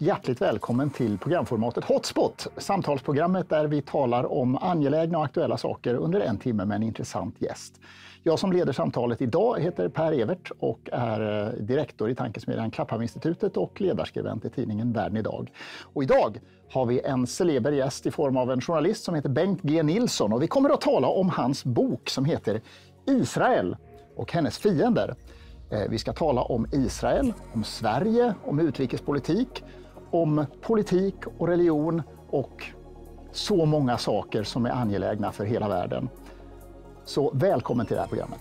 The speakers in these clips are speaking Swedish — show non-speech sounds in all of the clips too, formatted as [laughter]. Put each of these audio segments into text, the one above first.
hjärtligt välkommen till programformatet Hotspot. Samtalsprogrammet där vi talar om angelägna och aktuella saker under en timme med en intressant gäst. Jag som leder samtalet idag heter Per Evert och är eh, direktor i tankesmedjan Klapphaminstitutet och ledarskribent i tidningen Världen idag. Och idag har vi en celeber gäst i form av en journalist som heter Bengt G Nilsson och vi kommer att tala om hans bok som heter Israel och hennes fiender. Eh, vi ska tala om Israel, om Sverige, om utrikespolitik om politik och religion och så många saker som är angelägna för hela världen. Så välkommen till det här programmet.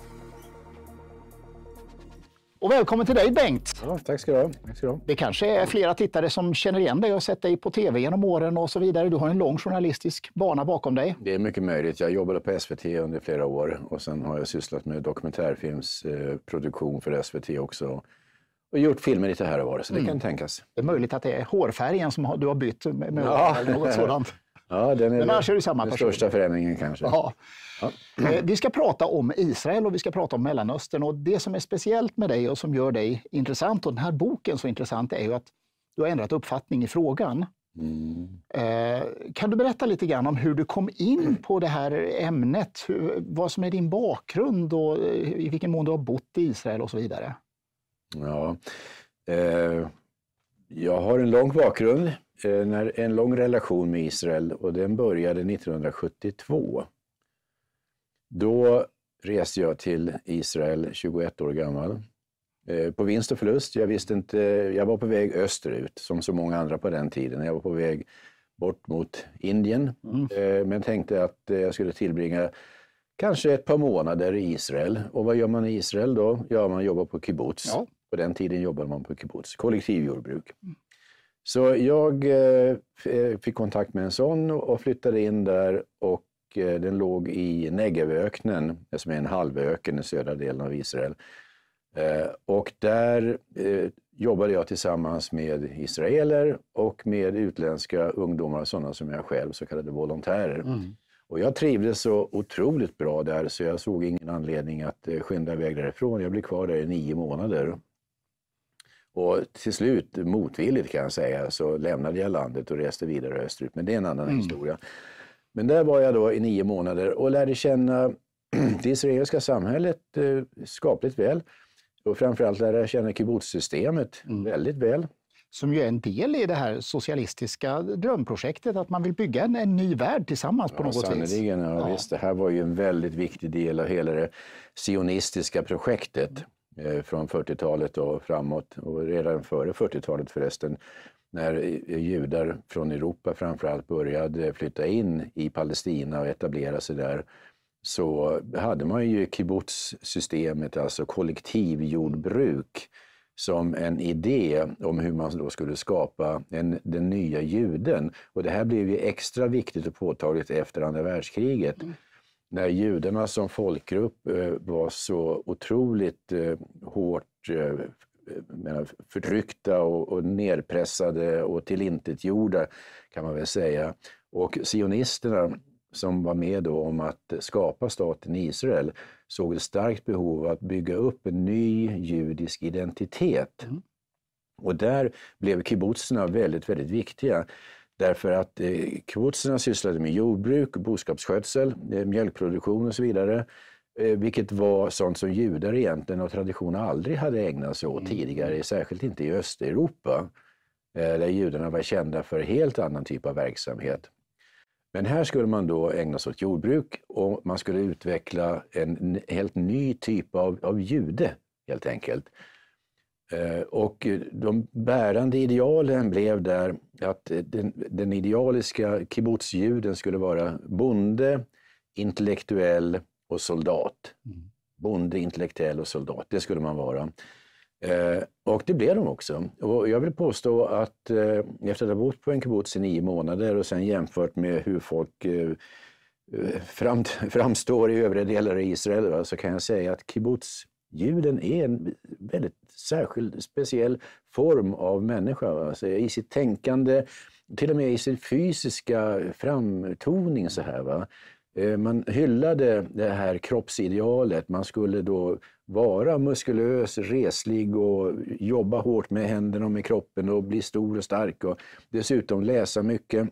Och välkommen till dig Bengt! Ja, tack ska du ha. Tack ska du ha. Det kanske är flera tittare som känner igen dig och har sett dig på tv genom åren och så vidare. Du har en lång journalistisk bana bakom dig. Det är mycket möjligt. Jag jobbade på SVT under flera år och sen har jag sysslat med dokumentärfilmsproduktion för SVT också och gjort filmer lite här och var, så det mm. kan tänkas. Det är möjligt att det är hårfärgen som du har bytt med, med ja. eller något sådant. [laughs] Ja, den är, Men är det samma den person. största förändringen kanske. Ja. ja. Eh, vi ska prata om Israel och vi ska prata om Mellanöstern. Och det som är speciellt med dig och som gör dig intressant och den här boken så intressant är ju att du har ändrat uppfattning i frågan. Mm. Eh, kan du berätta lite grann om hur du kom in på det här ämnet? Vad som är din bakgrund och eh, i vilken mån du har bott i Israel och så vidare? Ja. Eh, jag har en lång bakgrund, en, eh, en lång relation med Israel och den började 1972. Då reste jag till Israel, 21 år gammal, eh, på vinst och förlust. Jag visste inte, jag var på väg österut, som så många andra på den tiden. Jag var på väg bort mot Indien, mm. Eh, men tänkte att jag skulle tillbringa kanske ett par månader i Israel. Och vad gör man i Israel då? Ja, man jobbar på kibbutz. Ja. På den tiden jobbade man på kibbutz, kollektivjordbruk. Mm. Så jag eh, eh, fick kontakt med en sån och flyttade in där och eh, den låg i Negevöknen, som är en halvöken i södra delen av Israel. Eh, och där eh, jobbade jag tillsammans med israeler och med utländska ungdomar, sådana som jag själv, så kallade volontärer. Mm. Och jag trivdes så otroligt bra där så jag såg ingen anledning att eh, skynda iväg därifrån. Jag blev kvar där i nio månader. Och till slut, motvilligt kan jag säga, så lämnade jag landet och reste vidare österut. Men det är en annan mm. historia. Men där var jag då i nio månader och lärde känna [clears throat] det israeliska samhället eh, skapligt väl. Och framförallt lärde jag känna kibbutzsystemet mm. väldigt väl. Som ju är en del i det här socialistiska drömprojektet, att man vill bygga en, en ny värld tillsammans på något sannoliken, vis. Ja, ja. Visst, det här var ju en väldigt viktig del av hela det sionistiska projektet. Mm. Eh, från 40-talet och framåt, och redan före 40-talet förresten, när judar från Europa framförallt började flytta in i Palestina och etablera sig där, så hade man ju kibbutz-systemet, alltså kollektivjordbruk, som en idé om hur man då skulle skapa en, den nya juden. Och det här blev ju extra viktigt och påtagligt efter andra världskriget. Mm när judarna som folkgrupp eh, var så otroligt eh, hårt eh, förtryckta och, och nedpressade och tillintetgjorda, kan man väl säga. Och sionisterna som var med då om att skapa staten Israel såg ett starkt behov av att bygga upp en ny judisk identitet. Mm. Och där blev kibbutzerna väldigt, väldigt viktiga. Därför att eh, kibutserna sysslade med jordbruk, boskapsskötsel, eh, mjölkproduktion och så vidare. Eh, vilket var sånt som judar egentligen av tradition aldrig hade ägnat sig åt mm. tidigare, särskilt inte i Östeuropa. Eh, där judarna var kända för helt annan typ av verksamhet. Men här skulle man då ägna sig åt jordbruk och man skulle utveckla en helt ny typ av, av jude, helt enkelt. Eh, och eh, de bärande idealen blev där att eh, den, den idealiska kibbutzjuden skulle vara bonde, intellektuell och soldat. Mm. Bonde, intellektuell och soldat, det skulle man vara. och det blev de också. Och jag vill påstå att efter att ha bott på en kibbutz i nio månader och sen jämfört med hur folk fram, [laughs] framstår i övriga delar av Israel så kan jag säga att kibbutz-juden är en väldigt särskild, speciell form av människa. Alltså, I sitt tänkande, till och med i sin fysiska framtoning. så här va? Eh, man hyllade det här kroppsidealet. Man skulle då vara muskulös, reslig och jobba hårt med händerna och med kroppen och bli stor och stark och dessutom läsa mycket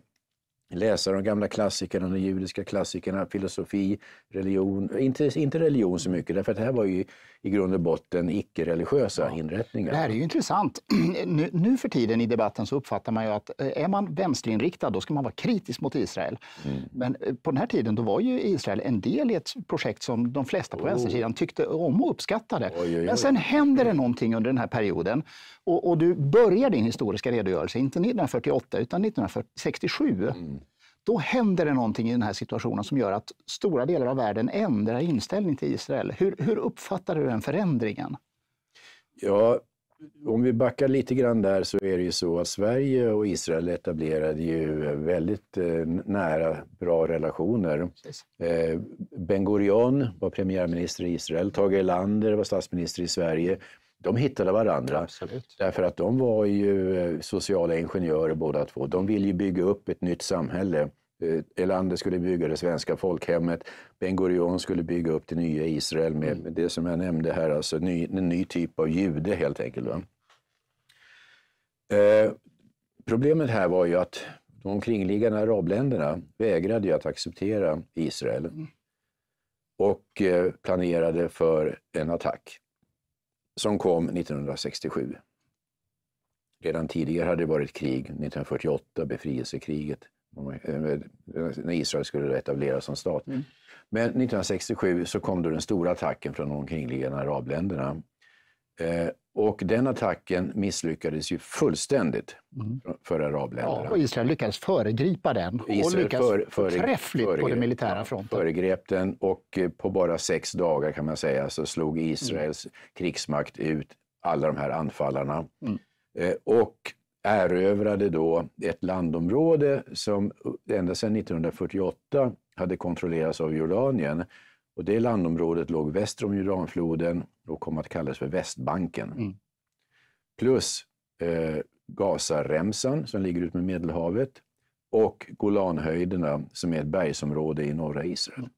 läsa de gamla klassikerna, de judiska klassikerna, filosofi, religion. Inte, inte religion så mycket, därför att det här var ju i grund och botten icke-religiösa ja. inrättningar. Det här är ju intressant. [clears throat] Nu, nu, för tiden i debatten så uppfattar man ju att eh, är man vänsterinriktad då ska man vara kritisk mot Israel. Mm. Men eh, på den här tiden då var ju Israel en del i ett projekt som de flesta på oh. vänstersidan tyckte om och uppskattade. Oj, oj, oj. Men sen händer det någonting under den här perioden och, och du börjar din historiska redogörelse, inte 1948 utan 1967. Mm då händer det någonting i den här situationen som gör att stora delar av världen ändrar inställning till Israel. Hur, hur uppfattar du den förändringen? Ja, om vi backar lite grann där så är det ju så att Sverige och Israel etablerade ju väldigt eh, nära bra relationer. Eh, ben Gurion var premiärminister i Israel, Tage Erlander var statsminister i Sverige de hittade varandra. Absolut. Därför att de var ju eh, sociala ingenjörer båda två. De ville ju bygga upp ett nytt samhälle. Erlander eh, skulle bygga det svenska folkhemmet. Ben Gurion skulle bygga upp det nya Israel med mm. det som jag nämnde här, alltså ny, en ny typ av jude helt enkelt. Eh, problemet här var ju att de omkringliggande arabländerna vägrade ju att acceptera Israel mm. och eh, planerade för en attack som kom 1967. Redan tidigare hade det varit krig, 1948, befrielsekriget, när Israel skulle etableras som stat. Mm. Men 1967 så kom då den stora attacken från de omkringliggande arabländerna. Eh, och den attacken misslyckades ju fullständigt mm. för arabländerna. Ja, och Israel lyckades föregripa den och lyckades för, för, förträffligt föregrep, på den militära fronten. Föregrep den och eh, på bara sex dagar kan man säga så slog Israels mm. krigsmakt ut alla de här anfallarna. Mm. Eh, och erövrade då ett landområde som ända sedan 1948 hade kontrollerats av Jordanien. Och det landområdet låg väster om Jordanfloden och kom att kallas för Västbanken. Mm. Plus eh, Gazaremsan som ligger ut med Medelhavet och Golanhöjderna som är ett bergsområde i norra Israel.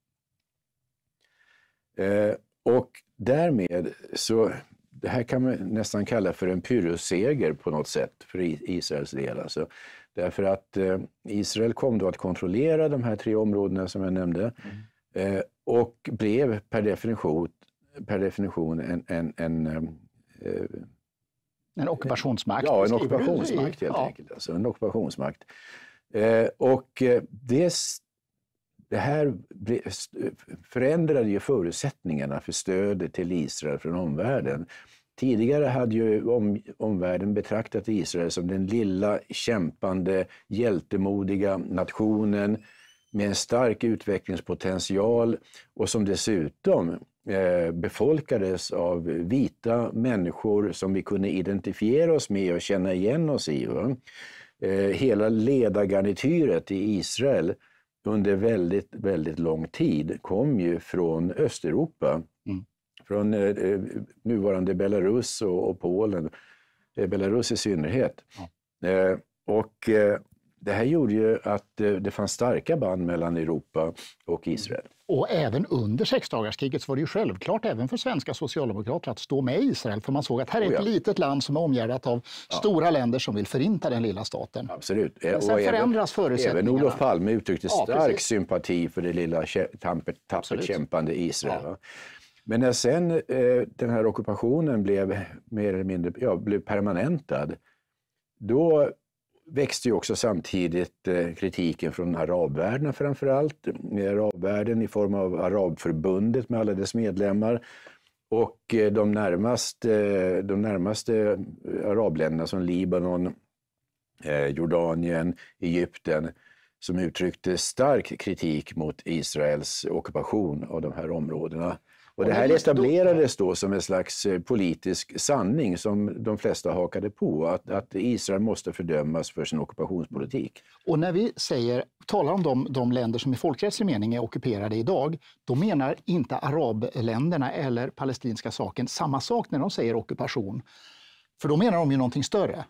Mm. Eh, och därmed så, det här kan man nästan kalla för en pyrrhusseger på något sätt för Israels del. Alltså. Därför att eh, Israel kom då att kontrollera de här tre områdena som jag nämnde mm. eh, och blev per definition per definition en, en, en, ehm, eh, en ockupationsmakt. Ja, en ockupationsmakt helt ja. enkelt. Alltså, en ockupationsmakt. Eh, och eh, det, det här förändrade ju förutsättningarna för stödet till Israel från omvärlden. Tidigare hade ju om, omvärlden betraktat Israel som den lilla, kämpande, hjältemodiga nationen med en stark utvecklingspotential och som dessutom Eh, befolkades av vita människor som vi kunde identifiera oss med och känna igen oss i. Eh, hela ledargarnityret i Israel under väldigt, väldigt lång tid kom ju från Östeuropa. Mm. Från eh, nuvarande Belarus och, Polen, Belarus i synnerhet. Mm. och det här gjorde ju att eh, det fanns starka band mellan Europa och Israel. Mm. Och även under sexdagarskriget så var det ju självklart även för svenska socialdemokrater att stå med Israel, för man såg att här är ett oh ja. litet land som är omgärdat av ja. stora länder som vill förinta den lilla staten. Absolut. Eh, Men sen och förändras även, förutsättningarna. Även Olof Palme uttryckte stark sympati för det lilla tappert kämpande Israel. Men när sen eh, den här ockupationen blev mer eller mindre ja, blev permanentad, då växte ju också samtidigt eh, kritiken från arabvärlden framför allt. Eh, arabvärlden i form av Arabförbundet med alla dess medlemmar och eh, de närmaste, de närmaste arabländerna som Libanon, Jordanien, Egypten som uttryckte stark kritik mot Israels ockupation av de här områdena. Och det här etablerades då som en slags eh, politisk sanning som de flesta hakade på, att, att Israel måste fördömas för sin ockupationspolitik. Och när vi säger, talar om de, de länder som i folkrättslig mening är ockuperade idag, då menar inte arabländerna eller palestinska saken samma sak när de säger ockupation. För då menar de ju någonting större.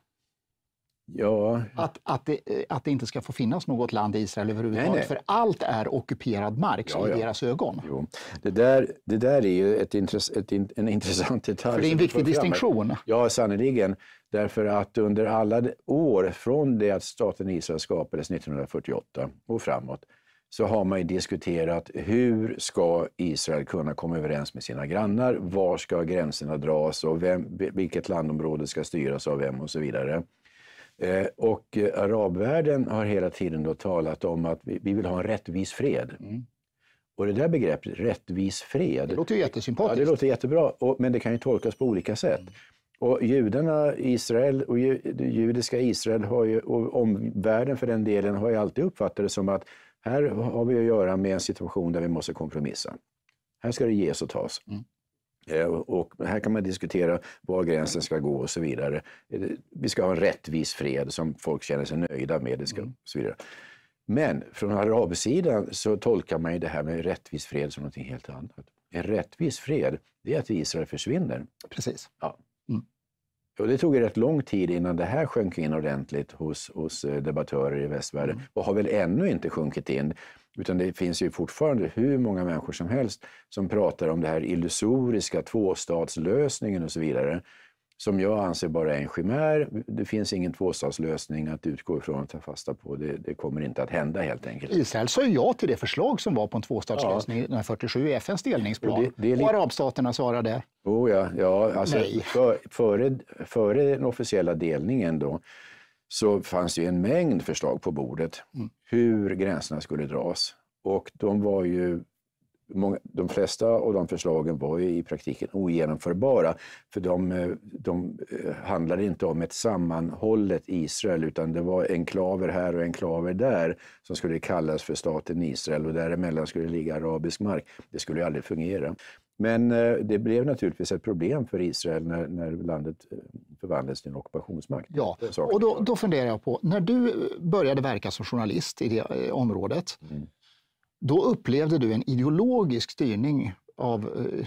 Ja. Att, att, det, eh, att det inte ska få finnas något land i Israel överhuvudtaget, nej, nej. för allt är ockuperad mark ja, i ja. deras ögon. Jo. Det, där, det där är ju ett intress, ett en intressant detalj. För det är en viktig distinktion. Ja, sannerligen. Därför att under alla år från det att staten Israel skapades 1948 och framåt, så har man diskuterat hur ska Israel kunna komma överens med sina grannar? Var ska gränserna dras och vem, vilket landområde ska styras av vem och så vidare. Eh, och eh, arabvärlden har hela tiden då talat om att vi, vill ha en rättvis fred. Mm. Och det där begreppet, rättvis fred. Det låter ju jättesympatiskt. Ja, det låter jättebra, men det kan ju tolkas på olika sätt. Mm. Och judarna i Israel och det judiska Israel har ju, och omvärlden för den delen har ju alltid uppfattat det som att här har vi att göra med en situation där vi måste kompromissa. Här ska det ges och tas. Mm. Eh, och här kan man diskutera var gränsen ska gå och så vidare. Eh, vi ska ha en rättvis fred som folk känner sig nöjda med. och mm. så vidare. Men från arabsidan så tolkar man ju det här med rättvis fred som något helt annat. En rättvis fred, det är att Israel försvinner. Precis. Ja. Mm. Och det tog rätt lång tid innan det här sjönk in ordentligt hos, hos eh, debattörer i västvärlden mm. och har väl ännu inte sjunkit in. Utan det finns ju fortfarande hur många människor som helst som pratar om det här illusoriska tvåstatslösningen och så vidare, som jag anser bara är en chimär. Det finns ingen tvåstatslösning att utgå ifrån och ta fasta på. Det, det kommer inte att hända helt enkelt. Israel sa ja till det förslag som var på en tvåstatslösning ja. 1947 i FNs delningsplan. Och, det, det och arabstaterna svarade oh ja, ja, alltså, Nej. För, före, före den officiella delningen då, så fanns ju en mängd förslag på bordet mm. hur gränserna skulle dras. Och de var ju Många, de flesta av de förslagen var ju i praktiken ogenomförbara, för de, eh, de eh, handlade inte om ett sammanhållet Israel, utan det var enklaver här och enklaver där som skulle kallas för staten Israel och däremellan skulle ligga arabisk mark. Det skulle ju aldrig fungera. Men eh, det blev naturligtvis ett problem för Israel när, när landet eh, förvandlades till en ockupationsmakt. Ja, och då, då funderar jag på, när du eh, började verka som journalist i det området, mm. då upplevde du en ideologisk styrning av eh,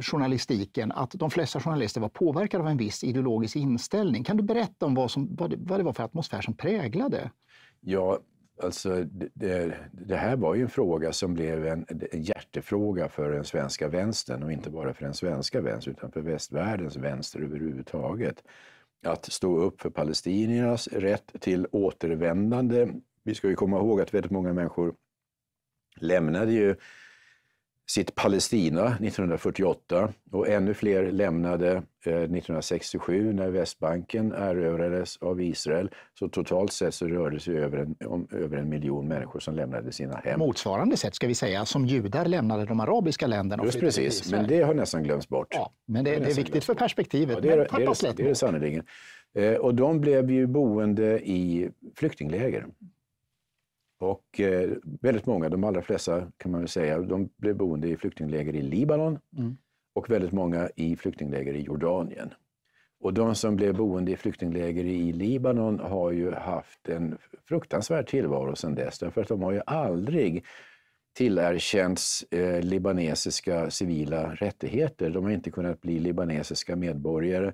journalistiken, att de flesta journalister var påverkade av en viss ideologisk inställning. Kan du berätta om vad, som, vad, det, vad det var för atmosfär som präglade? Ja, Alltså, det, det, här var ju en fråga som blev en, en hjärtefråga för den svenska vänstern och inte bara för den svenska vänstern utan för västvärldens vänster överhuvudtaget. Att stå upp för palestiniernas rätt till återvändande. Vi ska ju komma ihåg att väldigt många människor lämnade ju sitt Palestina 1948 och ännu fler lämnade 1967 eh, när Västbanken erövrades av Israel. Så totalt sett så rörde det sig över en, om över en miljon människor som lämnade sina hem. Motsvarande sätt ska vi säga som judar lämnade de arabiska länderna. Just precis, men det har nästan glömts bort. Ja, men det, det, det är viktigt för perspektivet. Ja, det, är, det, är, det, är det sannerligen. Eh, och de blev ju boende i flyktingläger. Och eh, väldigt många, de allra flesta kan man väl säga, de blev boende i flyktingläger i Libanon mm. och väldigt många i flyktingläger i Jordanien. Och de som blev boende i flyktingläger i Libanon har ju haft en fruktansvärd tillvaro sedan dess, därför att de har ju aldrig tillerkänts eh, libanesiska civila rättigheter. De har inte kunnat bli libanesiska medborgare.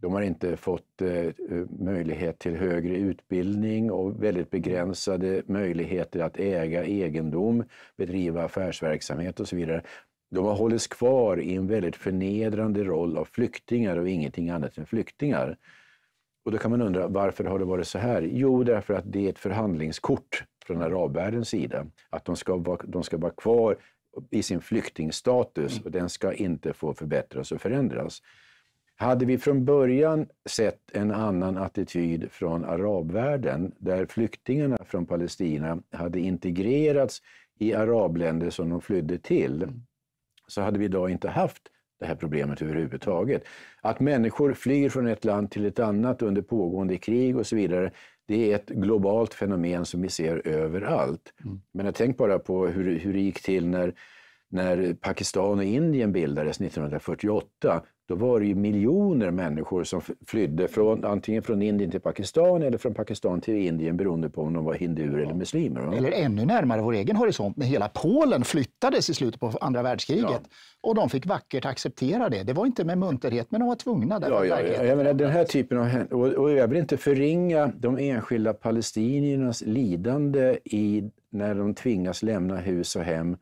De har inte fått eh, eh, möjlighet till högre utbildning och väldigt begränsade möjligheter att äga egendom, bedriva affärsverksamhet och så vidare. De har hållits kvar i en väldigt förnedrande roll av flyktingar och ingenting annat än flyktingar. Och då kan man undra, varför har det varit så här? Jo, därför att det är ett förhandlingskort från arabvärldens sida, att de ska vara, de ska vara kvar i sin flyktingstatus och den ska inte få förbättras och förändras. Hade vi från början sett en annan attityd från arabvärlden, där flyktingarna från Palestina hade integrerats i arabländer som de flydde till, så hade vi idag inte haft det här problemet överhuvudtaget. Att människor flyr från ett land till ett annat under pågående krig och så vidare, det är ett globalt fenomen som vi ser överallt. Mm. Men jag tänk bara på hur, hur det gick till när, när Pakistan och Indien bildades 1948 då var det ju miljoner människor som flydde från, antingen från Indien till Pakistan eller från Pakistan till Indien beroende på om de var hinduer ja. eller muslimer. Va? Eller ännu närmare vår egen horisont, när hela Polen flyttades i slutet på andra världskriget. Ja. Och de fick vackert acceptera det. Det var inte med munterhet, men de var tvungna. Därför ja, ja, jag menar, den här typen av, och, och jag vill inte förringa de enskilda palestiniernas lidande i, när de tvingas lämna hus och hem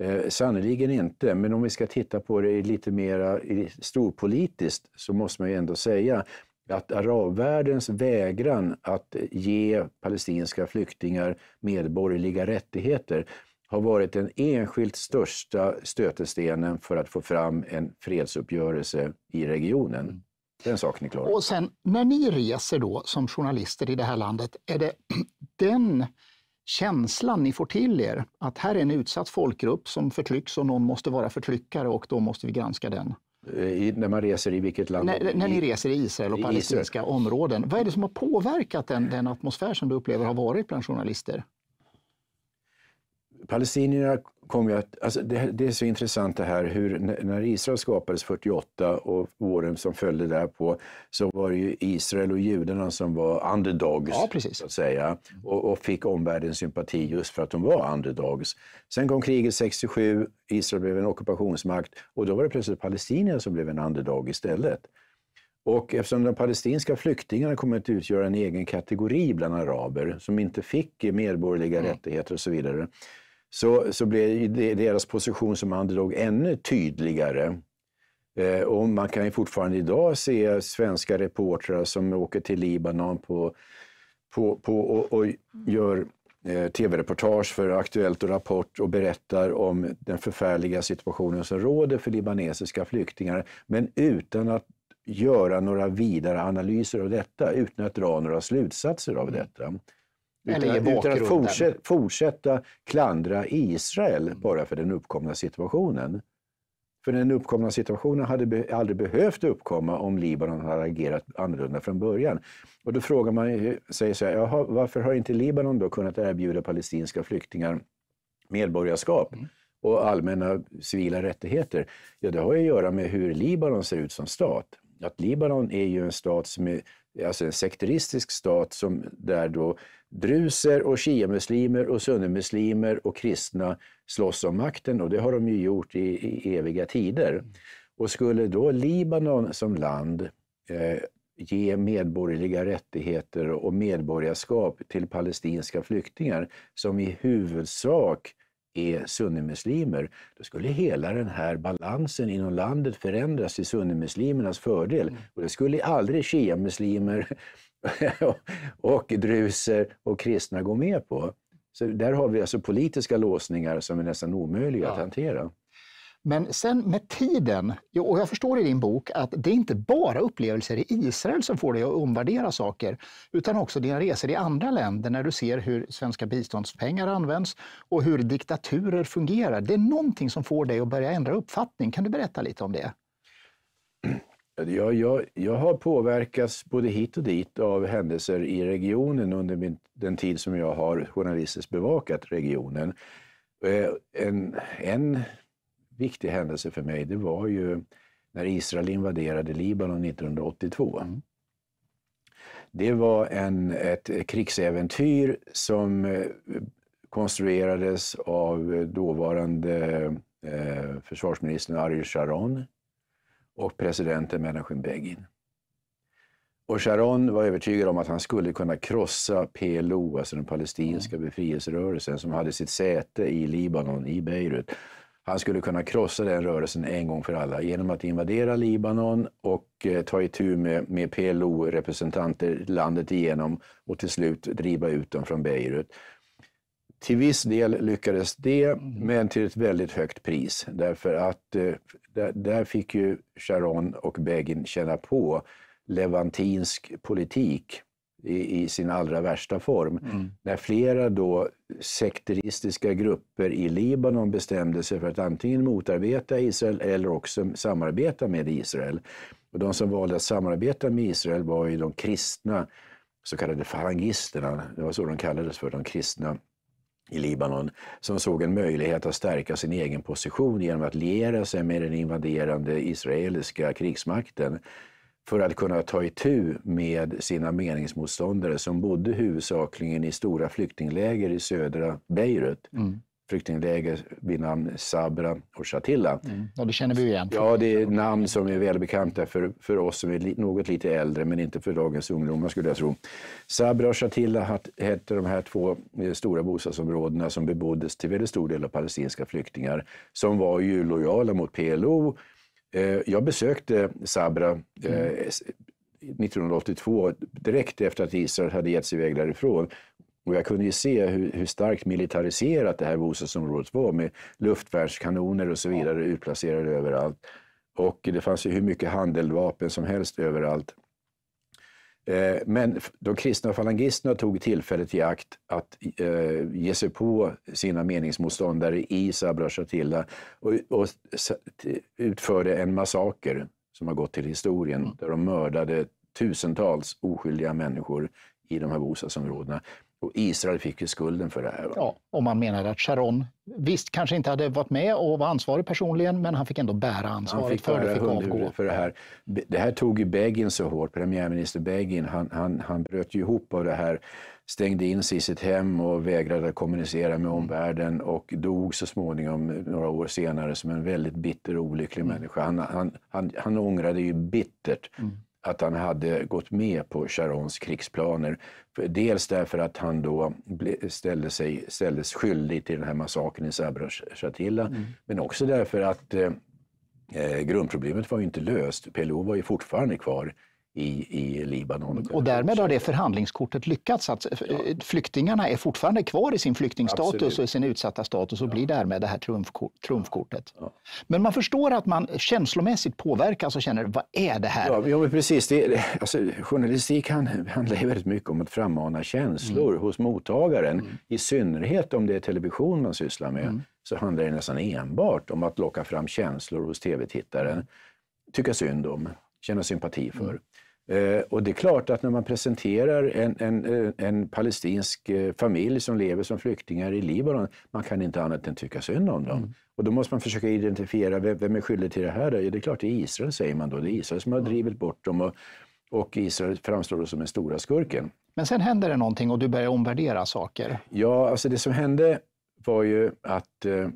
Eh, Sannerligen inte, men om vi ska titta på det lite mer storpolitiskt så måste man ju ändå säga att arabvärldens vägran att ge palestinska flyktingar medborgerliga rättigheter har varit den enskilt största stötestenen för att få fram en fredsuppgörelse i regionen. Mm. Den saken är klar. Och sen när ni reser då som journalister i det här landet, är det [clears throat] den känslan ni får till er, att här är en utsatt folkgrupp som förtrycks och någon måste vara förtryckare och då måste vi granska den. Eh, I, när man reser i vilket land? När, när ni reser i Israel och palestinska Israel. områden. Vad är det som har påverkat den, den atmosfär som du upplever har varit bland journalister? Palestinierna kom jag, alltså det, det, är så intressant det här hur när Israel skapades 48 och åren som följde därpå så var det ju Israel och judarna som var underdogs. Ja, precis. Så att säga, och, och, fick omvärldens sympati just för att de var underdogs. Sen kom kriget 67, Israel blev en ockupationsmakt och då var det plötsligt palestinierna som blev en underdog istället. Och eftersom de palestinska flyktingarna kommer att utgöra en egen kategori bland araber som inte fick medborgerliga mm. rättigheter och så vidare så, så blev deras position som underdog ännu tydligare. Eh, och man kan ju fortfarande idag se svenska reportrar som åker till Libanon på, på, på och, och, gör eh, tv-reportage för Aktuellt och Rapport och berättar om den förfärliga situationen som råder för libanesiska flyktingar, men utan att göra några vidare analyser av detta, utan att dra några slutsatser av detta. Eller utan, att fortsätta, fortsätta klandra Israel mm. bara för den uppkomna situationen. För den uppkomna situationen hade be, aldrig behövt uppkomma om Libanon hade agerat annorlunda från början. Och då frågar man sig så här, jaha, varför har inte Libanon då kunnat erbjuda palestinska flyktingar medborgarskap mm. och allmänna civila rättigheter? Ja, det har att göra med hur Libanon ser ut som stat. Att Libanon är ju en stat som är, alltså en sekteristisk stat som där då druser och shiamuslimer och sunnimuslimer och kristna slåss om makten och det har de ju gjort i, i eviga tider. Och skulle då Libanon som land eh, ge medborgerliga rättigheter och medborgarskap till palestinska flyktingar som i huvudsak är sunnimuslimer, då skulle hela den här balansen inom landet förändras till sunnimuslimernas fördel. Mm. Och det skulle aldrig shia-muslimer [laughs] och druser och kristna går med på. Så där har vi alltså politiska låsningar som är nästan omöjliga ja. att hantera. Men sen med tiden, och jag förstår i din bok att det är inte bara upplevelser i Israel som får dig att omvärdera saker, utan också dina resor i andra länder när du ser hur svenska biståndspengar används och hur diktaturer fungerar. Det är någonting som får dig att börja ändra uppfattning. Kan du berätta lite om det? Jag, jag, jag har påverkats både hit och dit av händelser i regionen under min, den tid som jag har journalistiskt bevakat regionen. Eh, en, en viktig händelse för mig det var ju när Israel invaderade Libanon 1982. Mm. Det var en, ett krigsäventyr som eh, konstruerades av eh, dåvarande försvarsministern Ariel Sharon och presidenten Menachem Begin. Och Sharon var övertygad om att han skulle kunna krossa PLO, alltså den palestinska mm. befrielserörelsen som hade sitt säte i Libanon, i Beirut. Han skulle kunna krossa den rörelsen en gång för alla genom att invadera Libanon och eh, ta itu med, med PLO-representanter landet igenom och till slut driva ut dem från Beirut. Till viss del lyckades det, mm. men till ett väldigt högt pris. Därför att eh, där, fick ju Sharon och Begin känna på levantinsk politik i, i sin allra värsta form. Mm. När flera då sekteristiska grupper i Libanon bestämde sig för att antingen motarbeta Israel eller också samarbeta med Israel. Och de som valde att samarbeta med Israel var ju de kristna så kallade falangisterna, det var så de kallades för, de kristna i Libanon som såg en möjlighet att stärka sin egen position genom att liera sig med den invaderande israeliska krigsmakten för att kunna ta itu med sina meningsmotståndare som bodde huvudsakligen i stora flyktingläger i södra Beirut. Mm flyktingläger vid namn Sabra och Shatilla. Mm. Och det känner vi ju igen. Ja, det är namn som är välbekanta för, för oss som är li, något lite äldre, men inte för dagens ungdomar skulle jag tro. Sabra och Shatilla hette de här två eh, stora bostadsområdena som beboddes till väldigt stor del av palestinska flyktingar som var ju lojala mot PLO. Eh, jag besökte Sabra mm. 1982, eh, direkt efter att Israel hade gett sig iväg därifrån och jag kunde ju se hur, hur starkt militariserat det här bostadsområdet var med luftvärnskanoner och så vidare utplacerade överallt. Och det fanns ju hur mycket handeldvapen som helst överallt. Eh, men de kristna falangisterna tog tillfället i akt att eh, ge sig på sina meningsmotståndare i Sabra Shatila och, utförde en massaker som har gått till historien, mm. där de mördade tusentals oskyldiga människor i de här bostadsområdena. Och Israel fick ju skulden för det här. Va? Ja, och man menade att Sharon visst kanske inte hade varit med och var ansvarig personligen, men han fick ändå bära ansvaret han fick för det. Fick avgå. För det, här. det här tog ju Begin så hårt, premiärminister Begin. Han, han, han bröt ju ihop av det här, stängde in sig i sitt hem och vägrade att kommunicera med mm. omvärlden och dog så småningom, några år senare, som en väldigt bitter och olycklig mm. människa. Han, han, han, han ångrade ju bittert. Mm att han hade gått med på Charons krigsplaner. Dels därför att han då ställde sig, ställdes skyldig till den här massakern i Sabra Shatila, mm. men också därför att eh, eh grundproblemet var ju inte löst. PLO var ju fortfarande kvar i, i Libanon. Och därmed har det förhandlingskortet lyckats. Att eh, ja. Flyktingarna är fortfarande kvar i sin flyktingstatus Absolut. och sin utsatta status och ja. blir därmed det här trumfkort, trumfkortet. Ja. Men man förstår att man känslomässigt påverkas och känner, vad är det här? Ja, men precis. Det, alltså, journalistik handlar ju väldigt mycket om att frammana känslor mm. hos mottagaren. Mm. I synnerhet om det är television man sysslar med mm. så handlar det nästan enbart om att locka fram känslor hos tv-tittaren. Tycka synd om, känna sympati för. Mm. Eh, och det är klart att när man presenterar en, en, eh, en, palestinsk eh, familj som lever som flyktingar i Libanon, man kan inte annat än tycka synd om dem. Mm. Och då måste man försöka identifiera vem, vem är skyldig till det här. Då? Ja, det är klart det är Israel, säger man då. Det är Israel som har drivit bort dem och, och Israel framstår då som den stora skurken. Men sen händer det någonting och du börjar omvärdera saker. Ja, alltså det som hände var ju att eh,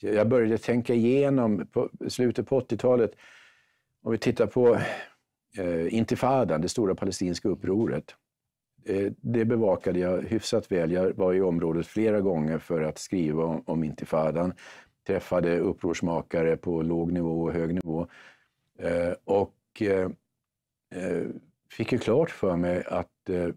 jag började tänka igenom på slutet på 80-talet om vi tittar på eh, intifadan, det stora palestinska upproret. Eh, det bevakade jag hyfsat väl. Jag var i området flera gånger för att skriva om, om intifadan. Träffade upprorsmakare på låg nivå och hög nivå. Eh, och eh, eh, fick ju klart för mig att eh,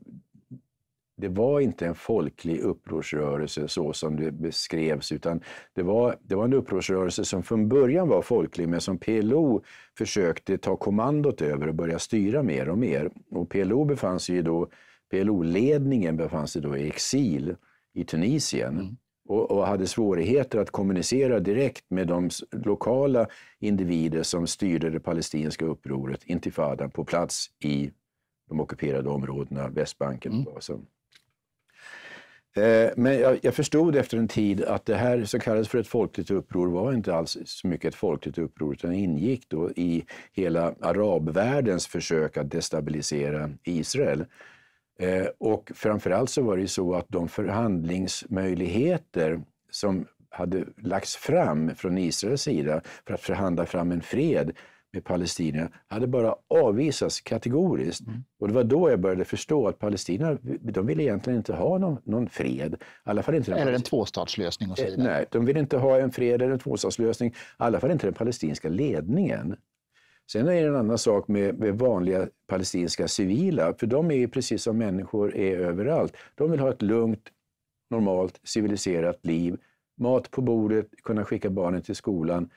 det var inte en folklig upprorsrörelse så som det beskrevs, utan det var, det var en upprorsrörelse som från början var folklig, men som PLO försökte ta kommandot över och börja styra mer och mer. Och PLO befann sig då, PLO-ledningen befann sig då i exil i Tunisien. Mm och, hade svårigheter att kommunicera direkt med de lokala individer som styrde det palestinska upproret, intifadan, på plats i de ockuperade områdena, Västbanken och Mm. Eh, men jag, jag, förstod efter en tid att det här som kallades för ett folkligt uppror var inte alls så mycket ett folkligt uppror utan ingick då i hela arabvärldens försök att destabilisera Israel. Eh, och framförallt så var det ju så att de förhandlingsmöjligheter som hade lagts fram från Israels sida för att förhandla fram en fred med palestinierna hade bara avvisats kategoriskt. Mm. Och det var då jag började förstå att palestinierna, de ville egentligen inte ha någon, någon fred. I inte eller en tvåstatslösning och så eh, vidare. Nej, de ville inte ha en fred eller en tvåstatslösning. I alla fall inte den palestinska ledningen. Sen är det en annan sak med, med vanliga palestinska civila, för de är precis som människor är överallt. De vill ha ett lugnt, normalt, civiliserat liv, mat på bordet, kunna skicka barnen till skolan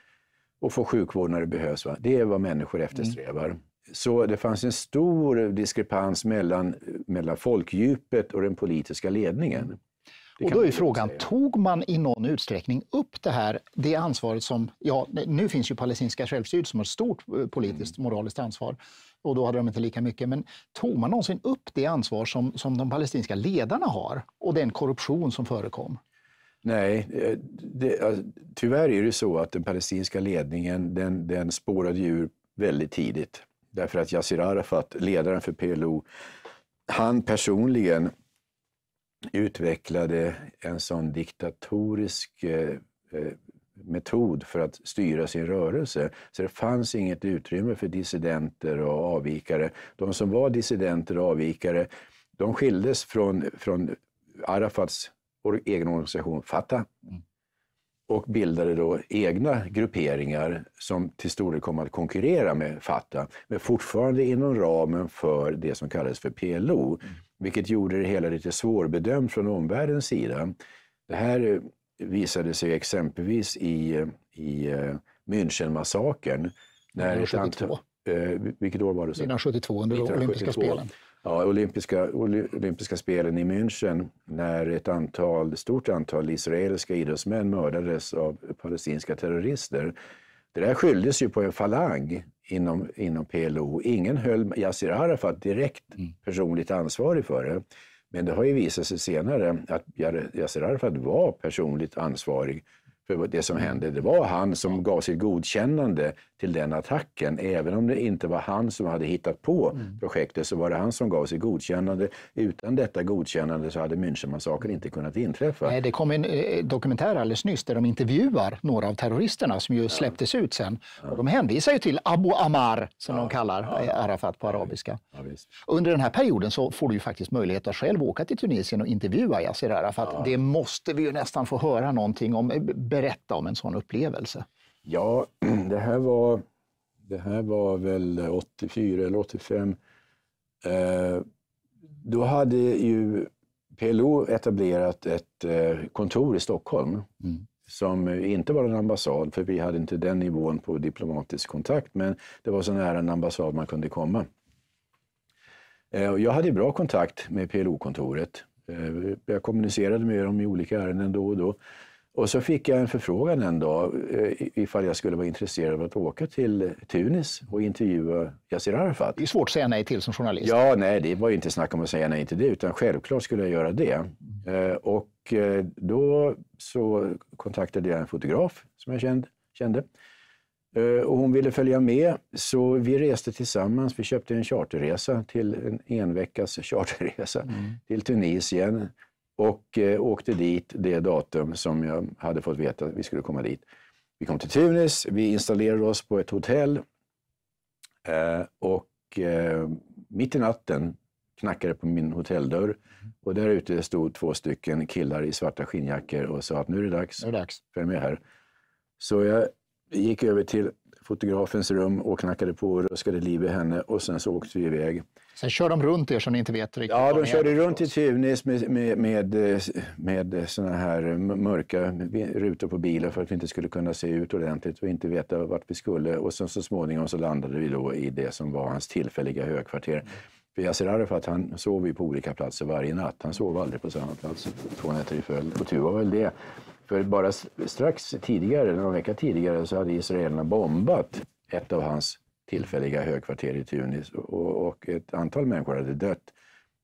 och få sjukvård när det behövs. Va? Det är vad människor mm. eftersträvar. Mm. Så det fanns en stor diskrepans mellan, mellan folkdjupet och den politiska ledningen. Och då är frågan, tog man i någon utsträckning upp det här, det ansvaret som, ja, nu finns ju palestinska självstyret som har ett stort eh, politiskt mm. moraliskt ansvar, och då hade de inte lika mycket, men tog man någonsin upp det ansvar som, som de palestinska ledarna har och den korruption som förekom? Nej, eh, det, alltså, tyvärr är det så att den palestinska ledningen den, den spårade ur väldigt tidigt. Därför att Yassir Arafat, ledaren för PLO, han personligen utvecklade en sån diktatorisk eh, eh, metod för att styra sin rörelse. Så det fanns inget utrymme för dissidenter och avvikare. De som var dissidenter och avvikare, de skildes från, från Arafats vår egen organisation Fatah mm. och bildade då egna grupperingar som till stor del kom att konkurrera med Fatah, men fortfarande inom ramen för det som kallades för PLO, mm. vilket gjorde det hela lite svårbedömt från omvärldens sida. Det här eh, visade sig exempelvis i, i eh, Münchenmassakern. 1972. Eh, vilket år var det? 1972, under de olympiska spelen. Ja, olympiska, olympiska spelen i München när ett antal, stort antal israeliska idrottsmän mördades av palestinska terrorister. Det där skylldes ju på en falang inom, inom PLO. Ingen höll Yassir Arafat direkt mm. personligt ansvarig för det. Men det har ju visat sig senare att Yassir Arafat var personligt ansvarig för det som hände. Det var han som gav sitt godkännande till den attacken. Även om det inte var han som hade hittat på mm. projektet så var det han som gav sig godkännande. Utan detta godkännande så hade Münchenmassakern inte kunnat inträffa. Nej, det kom en eh, dokumentär alldeles nyss där de intervjuar några av terroristerna som ju ja. släpptes ut sen. Ja. Och de hänvisar ju till Abu Ammar som ja. de kallar ja. Eh, Arafat på arabiska. Under den här perioden så får du ju faktiskt möjlighet att själv åka till Tunisien och intervjua Yassir Arafat. Det måste vi ju nästan få höra någonting om. Eh, berätta om en sån upplevelse. Ja, [clears throat] det här var, det här var väl 84 eller 85. Eh, då hade ju PLO etablerat ett eh, kontor i Stockholm mm. som inte var en ambassad, för vi hade inte den nivån på diplomatisk kontakt, men det var så nära en ambassad man kunde komma. Eh, jag hade bra kontakt med PLO-kontoret. Eh, jag kommunicerade med dem i olika ärenden då och då. Och så fick jag en förfrågan en dag eh, ifall jag skulle vara intresserad av att åka till Tunis och intervjua Yassir Arafat. Det är svårt att säga nej till som journalist. Ja, nej, det var ju inte snack om att säga nej till det, utan självklart skulle jag göra det. Eh, och eh, då så kontaktade jag en fotograf som jag kände. kände. Och hon ville följa med, så vi reste tillsammans. Vi köpte en charterresa, till en enveckas charterresa mm. till Tunisien och eh, åkte dit det datum som jag hade fått veta att vi skulle komma dit. Vi kom till Tunis, vi installerade oss på ett hotell eh, och eh, mitt i natten knackade på min hotelldörr och där ute stod två stycken killar i svarta skinnjackor och sa att nu är det dags. Nu är det dags. Vem är här? Så jag gick över till fotografens rum och knackade på och ruskade liv i henne och sen så åkte vi iväg. Sen kör de runt er som ni inte vet riktigt Ja, de körde runt i Tunis med, med, med, med såna här mörka rutor på bilen för att vi inte skulle kunna se ut ordentligt och inte veta vart vi skulle. Och sen så småningom så landade vi då i det som var hans tillfälliga högkvarter. Mm. För Yasser Arafat han sov ju på olika platser varje natt. Han sov aldrig på samma plats två nätter i följd. Och tur var väl det. För bara strax tidigare, någon vecka tidigare, så hade israelerna bombat ett av hans tillfälliga högkvarter i Tunis och, och ett antal människor hade dött.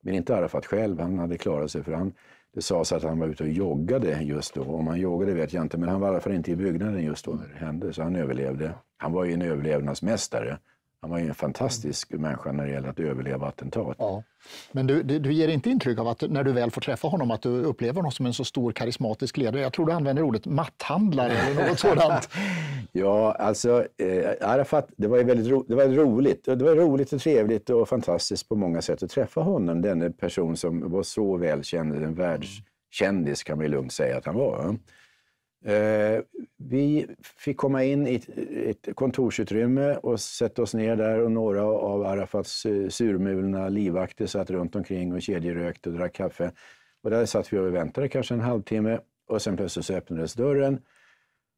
Men inte Arafat själv, han hade klarat sig för han, det sades att han var ute och joggade just då. Om han joggade vet jag inte, men han var i alla fall inte i byggnaden just då när det hände, så han överlevde. Han var ju en överlevnadsmästare. Han var ju en fantastisk mm. människa när det gäller att överleva attentat. Ja. Men du, du, du, ger inte intryck av att när du väl får träffa honom att du upplever honom som en så stor karismatisk ledare. Jag tror du använder ordet matthandlare eller något sådant. [laughs] ja, alltså eh, Arafat, det var ju väldigt ro, det var roligt. Det var roligt och trevligt och fantastiskt på många sätt att träffa honom. Denne person som var så välkänd, en världskändis kan man ju lugnt säga att han var. Eh, vi fick komma in i ett kontorsutrymme och sätta oss ner där och några av Arafats eh, surmulna livvakter satt runt omkring och kedjerökt och drack kaffe. Och där satt vi och väntade kanske en halvtimme och sen plötsligt så öppnades dörren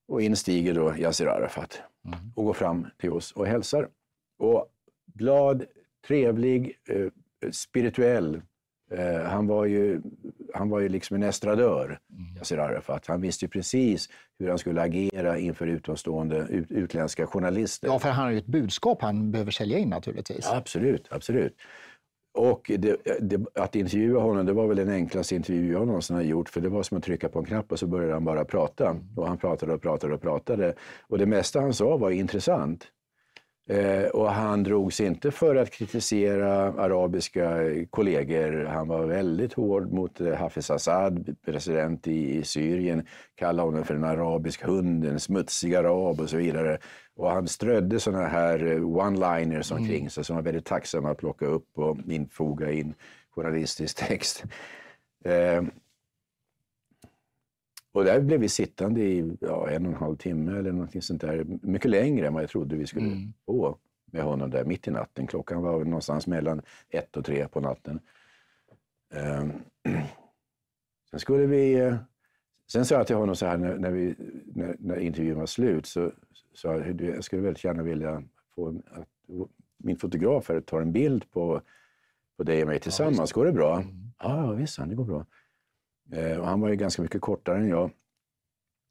och in stiger då Yassir Arafat mm. och går fram till oss och hälsar. Och glad, trevlig, eh, spirituell. Han var ju han var ju liksom en estradör, Yassir mm. Arafat. Han visste ju precis hur han skulle agera inför utomstående ut, utländska journalister. Ja, för han har ju ett budskap han behöver sälja in naturligtvis. Ja, absolut, absolut. Och det, det, att intervjua honom, det var väl den enklaste intervju jag någonsin har gjort, för det var som att trycka på en knapp och så började han bara prata. Mm. Och han pratade och pratade och pratade. Och det mesta han sa var intressant. Eh, och han drogs inte för att kritisera arabiska kollegor. Han var väldigt hård mot eh, Hafiz Assad, president i, i Syrien. Kallade honom för en arabisk hund, en smutsig arab och så vidare. Och han strödde sådana här eh, one-liners omkring mm. sig som var väldigt tacksamma att plocka upp och infoga i en journalistisk text. Eh, och där blev vi sittande i ja, en och en halv timme eller någonting sånt där. Mycket längre än vad jag trodde vi skulle mm. med honom där mitt i natten. Klockan var någonstans mellan ett och tre på natten. Um, [clears throat] sen skulle vi... Eh, sen sa jag till honom så här när, när, vi, när, när intervjun var slut, så sa jag jag skulle väldigt gärna vilja få att min fotograf här tar en bild på, på dig och mig tillsammans. Ja, går det bra? Mm. Ja, visst, det går bra. Eh, och han var ju ganska mycket kortare än jag.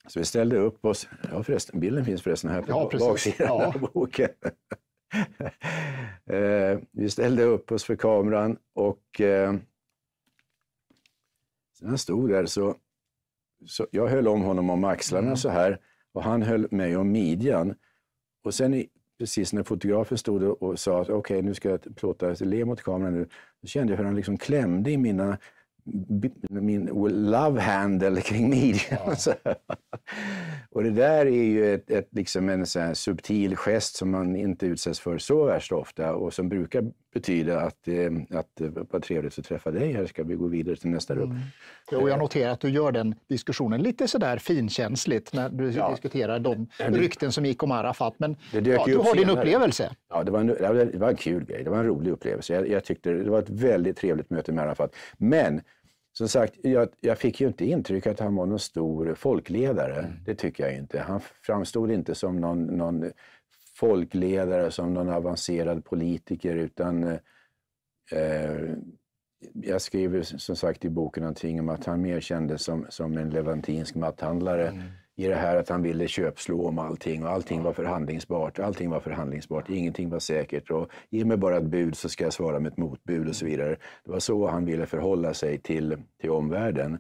Så vi ställde upp oss. Ja, förresten, bilden finns förresten här på ja, baksidan ja. av boken. [laughs] eh, vi ställde upp oss för kameran och eh, sen han stod där så, så jag höll om honom om axlarna mm. så här och han höll mig om midjan. Och sen i, precis när fotografen stod och, sa att okej, okay, nu ska jag plåta le mot kameran nu, då kände jag hur han liksom klämde i mina min love handle kring midjan. Ja. [laughs] och det där är ju ett, ett liksom en subtil gest som man inte utsätts för så värst ofta och som brukar betyda att, eh, att eh, var trevligt att träffa dig här, ska vi gå vidare till nästa rum? Mm. Jo, jag noterar att du gör den diskussionen lite sådär finkänsligt när du ja. diskuterar de rykten som gick om Arafat. Men ja, du har senare. din upplevelse. Ja, det var, en, det var en kul grej, det var en rolig upplevelse. Jag, jag tyckte det var ett väldigt trevligt möte med Arafat. Men som sagt, jag, jag, fick ju inte intryck att han var någon stor folkledare. Mm. Det tycker jag inte. Han framstod inte som någon, någon folkledare som någon avancerad politiker utan eh, jag skriver som sagt i boken någonting om att han mer kändes som, som en levantinsk matthandlare mm. i det här att han ville köpslå om allting och allting var förhandlingsbart. Allting var förhandlingsbart, ingenting var säkert och ge mig bara ett bud så ska jag svara med ett motbud och så vidare. Det var så han ville förhålla sig till, till omvärlden.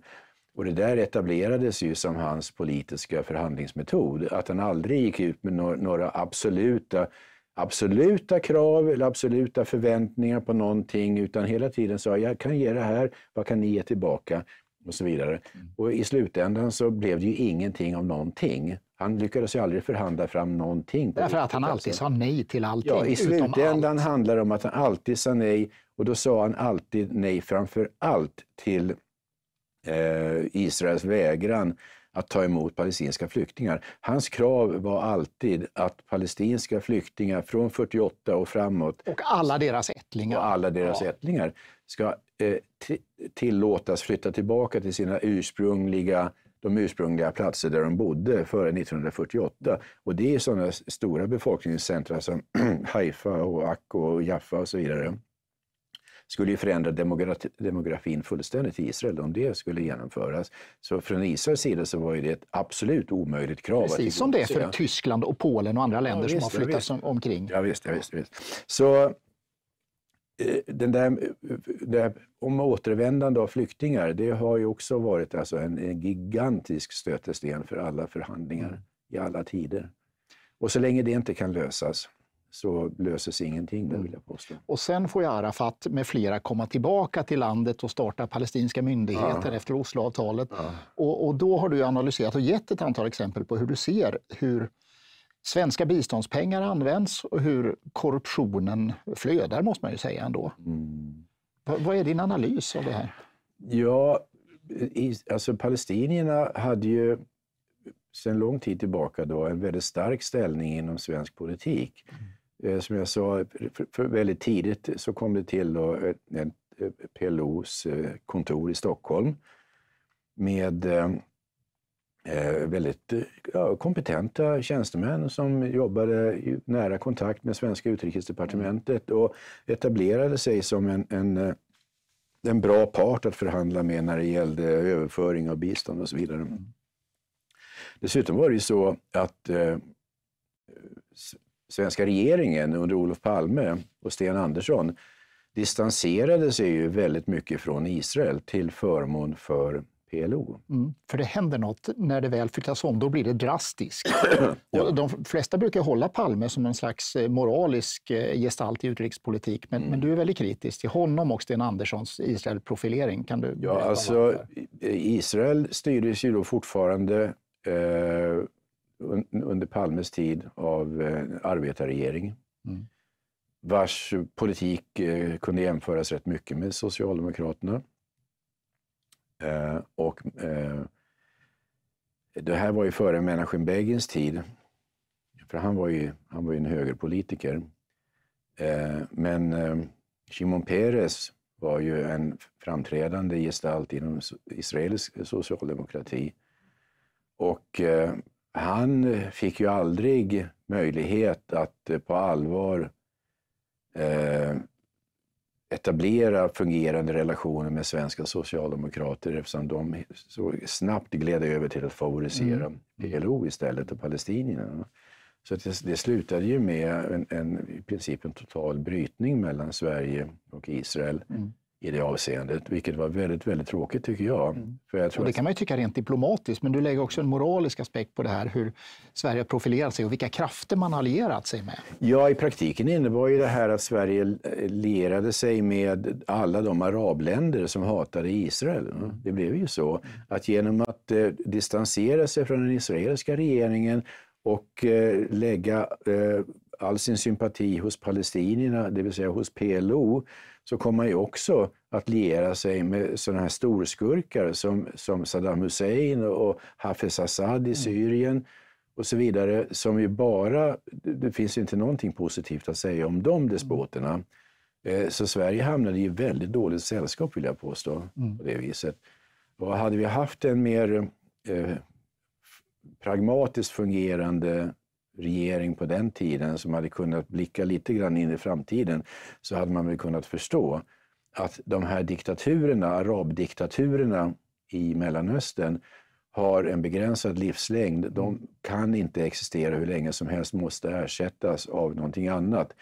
Och det där etablerades ju som hans politiska förhandlingsmetod, att han aldrig gick ut med några absoluta absoluta krav eller absoluta förväntningar på någonting utan hela tiden sa jag kan ge det här, vad kan ni ge tillbaka? Och så vidare. Mm. Och i slutändan så blev det ju ingenting av någonting. Han lyckades ju aldrig förhandla fram någonting. Därför att han alltid alltså. sa nej till allting. Ja, I slutändan allt. handlar det om att han alltid sa nej och då sa han alltid nej framför allt till Eh, Israels vägran att ta emot palestinska flyktingar. Hans krav var alltid att palestinska flyktingar från 48 och framåt och alla deras ättlingar, och alla deras ja. ättlingar ska eh, tillåtas flytta tillbaka till sina ursprungliga de ursprungliga platser där de bodde före 1948. Och det är sådana stora befolkningscentra som [clears throat] Haifa, och Akko och Jaffa och så vidare skulle ju förändra demografin fullständigt i Israel om det skulle genomföras. Så från Israels sida så var ju det ett absolut omöjligt krav. Precis som det är för Tyskland och Polen och andra länder ja, som har flyttat ja, omkring. Ja, visst, ja, visst, visst. Så eh, den där, eh, där, om återvändande av flyktingar, det har ju också varit alltså en, en gigantisk stötesten för alla förhandlingar mm. i alla tider. Och så länge det inte kan lösas så löses ingenting där, vill jag mm. påstå. Och sen får ju Arafat med flera komma tillbaka till landet och starta palestinska myndigheter ja. efter Osloavtalet. Ja. Och, och, då har du analyserat och gett ett antal exempel på hur du ser hur svenska biståndspengar används och hur korruptionen flödar, måste man ju säga ändå. Mm. V vad är din analys av det här? Ja, i, alltså palestinierna hade ju sedan lång tid tillbaka då en väldigt stark ställning inom svensk politik. Mm. Eh, som jag sa, väldigt tidigt så kom det till då ett, eh, PLOs eh, kontor i Stockholm med väldigt kompetenta tjänstemän som jobbade i nära kontakt med svenska utrikesdepartementet och etablerade sig som en, en, en bra part att förhandla med när det gällde överföring av bistånd och så vidare. Mm. Dessutom var det ju så att svenska regeringen under Olof Palme och Sten Andersson distanserade sig ju väldigt mycket från Israel till förmån för PLO. Mm, för det händer något när det väl flyttas om, då blir det drastiskt. [clears throat] ja. de flesta brukar hålla Palme som en slags eh, moralisk eh, gestalt i utrikespolitik, men, mm. men du är väldigt kritisk till honom och Sten Anderssons Israel-profilering. Kan du ja, alltså, varför? Israel styrdes ju då fortfarande eh, under Palmes tid av eh, arbetarregering. Mm. Vars politik eh, kunde jämföras rätt mycket med Socialdemokraterna. Eh, och det här var ju före Menachem Begins tid. För han var ju, han var ju en högerpolitiker. Men Shimon Peres var ju en framträdande gestalt inom israelisk socialdemokrati. Och han eh, fick ju aldrig möjlighet att eh, på allvar eh, etablera fungerande relationer med svenska socialdemokrater eftersom de så snabbt gled över till att favorisera mm. PLO istället och palestinierna. Så det, det slutade ju med en, en, i princip en total brytning mellan Sverige och Israel. Mm i det avseendet, vilket var väldigt, väldigt tråkigt tycker jag. Mm. För jag tror och det kan man ju tycka rent diplomatiskt, men du lägger också en moralisk aspekt på det här, hur Sverige profilerar sig och vilka krafter man allierat sig med. Ja, i praktiken innebar ju det här att Sverige lierade sig med alla de arabländer som hatade Israel. Mm. Det blev ju så att genom att eh, distansera sig från den israeliska regeringen och eh, lägga eh, all sin sympati hos palestinierna, det vill säga hos PLO, så kommer man ju också att liera sig med sådana här storskurkar som, som Saddam Hussein och Hafez Assad i mm. Syrien och så vidare, som ju bara, det finns ju inte någonting positivt att säga om de despoterna. Mm. Eh, så Sverige hamnade i väldigt dåligt sällskap, vill jag påstå, mm. på det viset. Och hade vi haft en mer eh, pragmatiskt fungerande regering på den tiden som hade kunnat blicka lite grann in i framtiden så hade man väl kunnat förstå att de här diktaturerna, arabdiktaturerna i Mellanöstern, har en begränsad livslängd. De kan inte existera hur länge som helst, måste ersättas av någonting annat.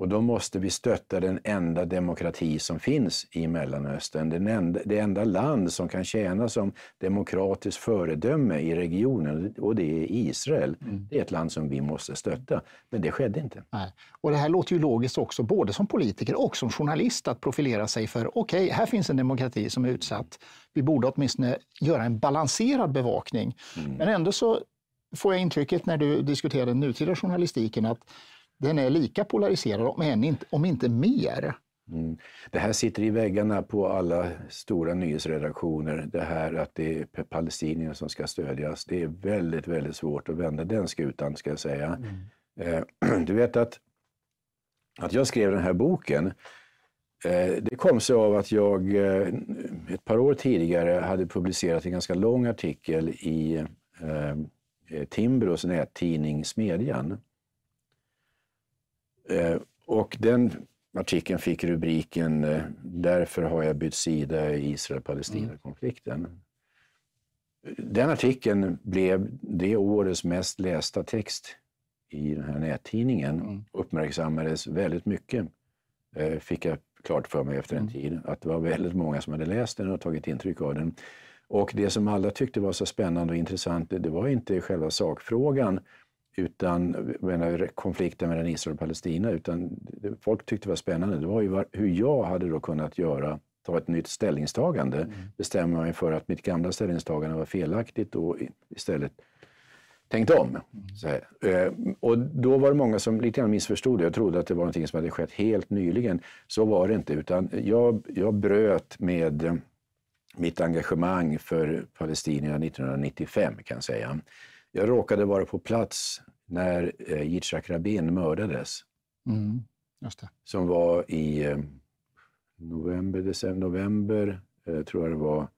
Och då måste vi stötta den enda demokrati som finns i Mellanöstern. Den enda, det enda land som kan tjäna som demokratiskt föredöme i regionen och det är Israel. Mm. Det är ett land som vi måste stötta. Men det skedde inte. Nej. Och Det här låter ju logiskt också, både som politiker och som journalist, att profilera sig för okej, okay, här finns en demokrati som är utsatt. Vi borde åtminstone göra en balanserad bevakning. Mm. Men ändå så får jag intrycket när du diskuterar den nutida journalistiken att den är lika polariserad, om, än inte, om inte mer. Mm. Det här sitter i väggarna på alla stora nyhetsredaktioner. Det här att det är palestinierna som ska stödjas. Det är väldigt, väldigt svårt att vända den skutan, ska jag säga. Mm. Eh, [clears throat] du vet att, att jag skrev den här boken. Eh, det kom sig av att jag eh, ett par år tidigare hade publicerat en ganska lång artikel i eh, Timbros nättidning Smedjan. Eh, och den artikeln fick rubriken eh, Därför har jag bytt sida i Israel-Palestina-konflikten. Den artikeln blev det årets mest lästa text i den här nättidningen. Mm. Uppmärksammades väldigt mycket, eh, fick jag klart för mig efter en mm. tid. Att det var väldigt många som hade läst den och tagit intryck av den. Och det som alla tyckte var så spännande och intressant, det var inte själva sakfrågan, utan menar, konflikten mellan Israel och Palestina, utan det, folk tyckte det var spännande, det var ju var, hur jag hade då kunnat göra, ta ett nytt ställningstagande, mm. bestämma mig för att mitt gamla ställningstagande var felaktigt och istället tänkt om. Mm. Eh, och då var det många som lite grann missförstod det och trodde att det var någonting som hade skett helt nyligen. Så var det inte, utan jag, jag bröt med eh, mitt engagemang för palestinierna 1995, kan jag säga. Jag råkade vara på plats när eh, Yitzhak Rabin mördades. Mm, som var i eh, november, december, november eh, tror jag det var.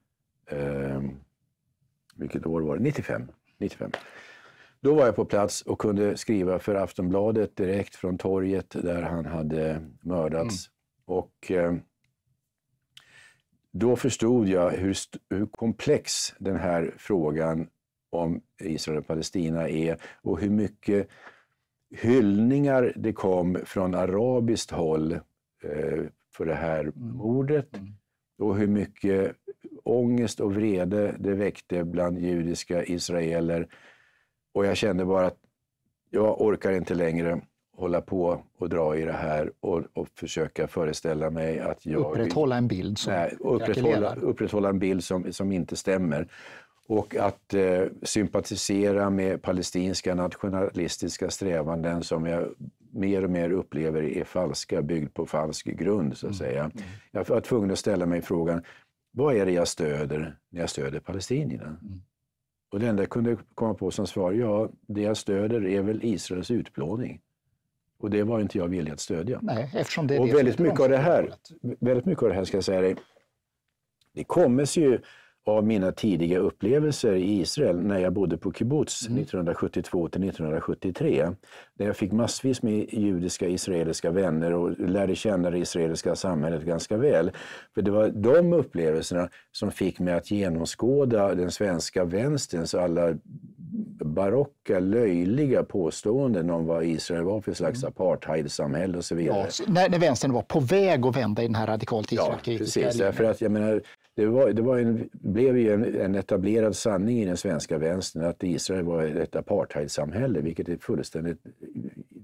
Eh, vilket år var det? 95. 95. Då var jag på plats och kunde skriva för Aftonbladet direkt från torget där han hade mördats. Mm. Och ehm, då förstod jag hur, hur komplex den här frågan om Israel och Palestina är och hur mycket hyllningar det kom från arabiskt håll eh, för det här mordet mm. och hur mycket ångest och vrede det väckte bland judiska israeler. Och jag kände bara att jag orkar inte längre hålla på och dra i det här och, och försöka föreställa mig att jag... Upprätthålla en bild som nej, upprätthålla, upprätthålla en bild som, som inte stämmer och att eh, sympatisera med palestinska nationalistiska strävanden som jag mer och mer upplever är falska, byggd på falsk grund så att mm. säga. Mm. Jag var tvungen att ställa mig frågan, vad är det jag stöder när jag stöder palestinierna? Mm. Och det enda jag kunde komma på som svar, ja, det jag stöder är väl Israels utplåning. Och det var inte jag villig att stödja. Nej, eftersom det är och det väldigt, mycket av det här, väldigt mycket av det här, ska jag säga dig, det kommer ju av mina tidiga upplevelser i Israel när jag bodde på kibbutz mm. 1972 till 1973. Där jag fick massvis med judiska israeliska vänner och lärde känna det israeliska samhället ganska väl. För det var de upplevelserna som fick mig att genomskåda den svenska vänsterns alla barocka, löjliga påståenden om vad Israel var för slags mm. apartheidsamhälle och så vidare. Ja, när, när vänstern var på väg att vända i den här radikalt israelkritiska ja, precis, linjen. Därför att, jag menar, det, var, det var en, blev ju en, en, etablerad sanning i den svenska vänstern att Israel var ett apartheidsamhälle, vilket är fullständigt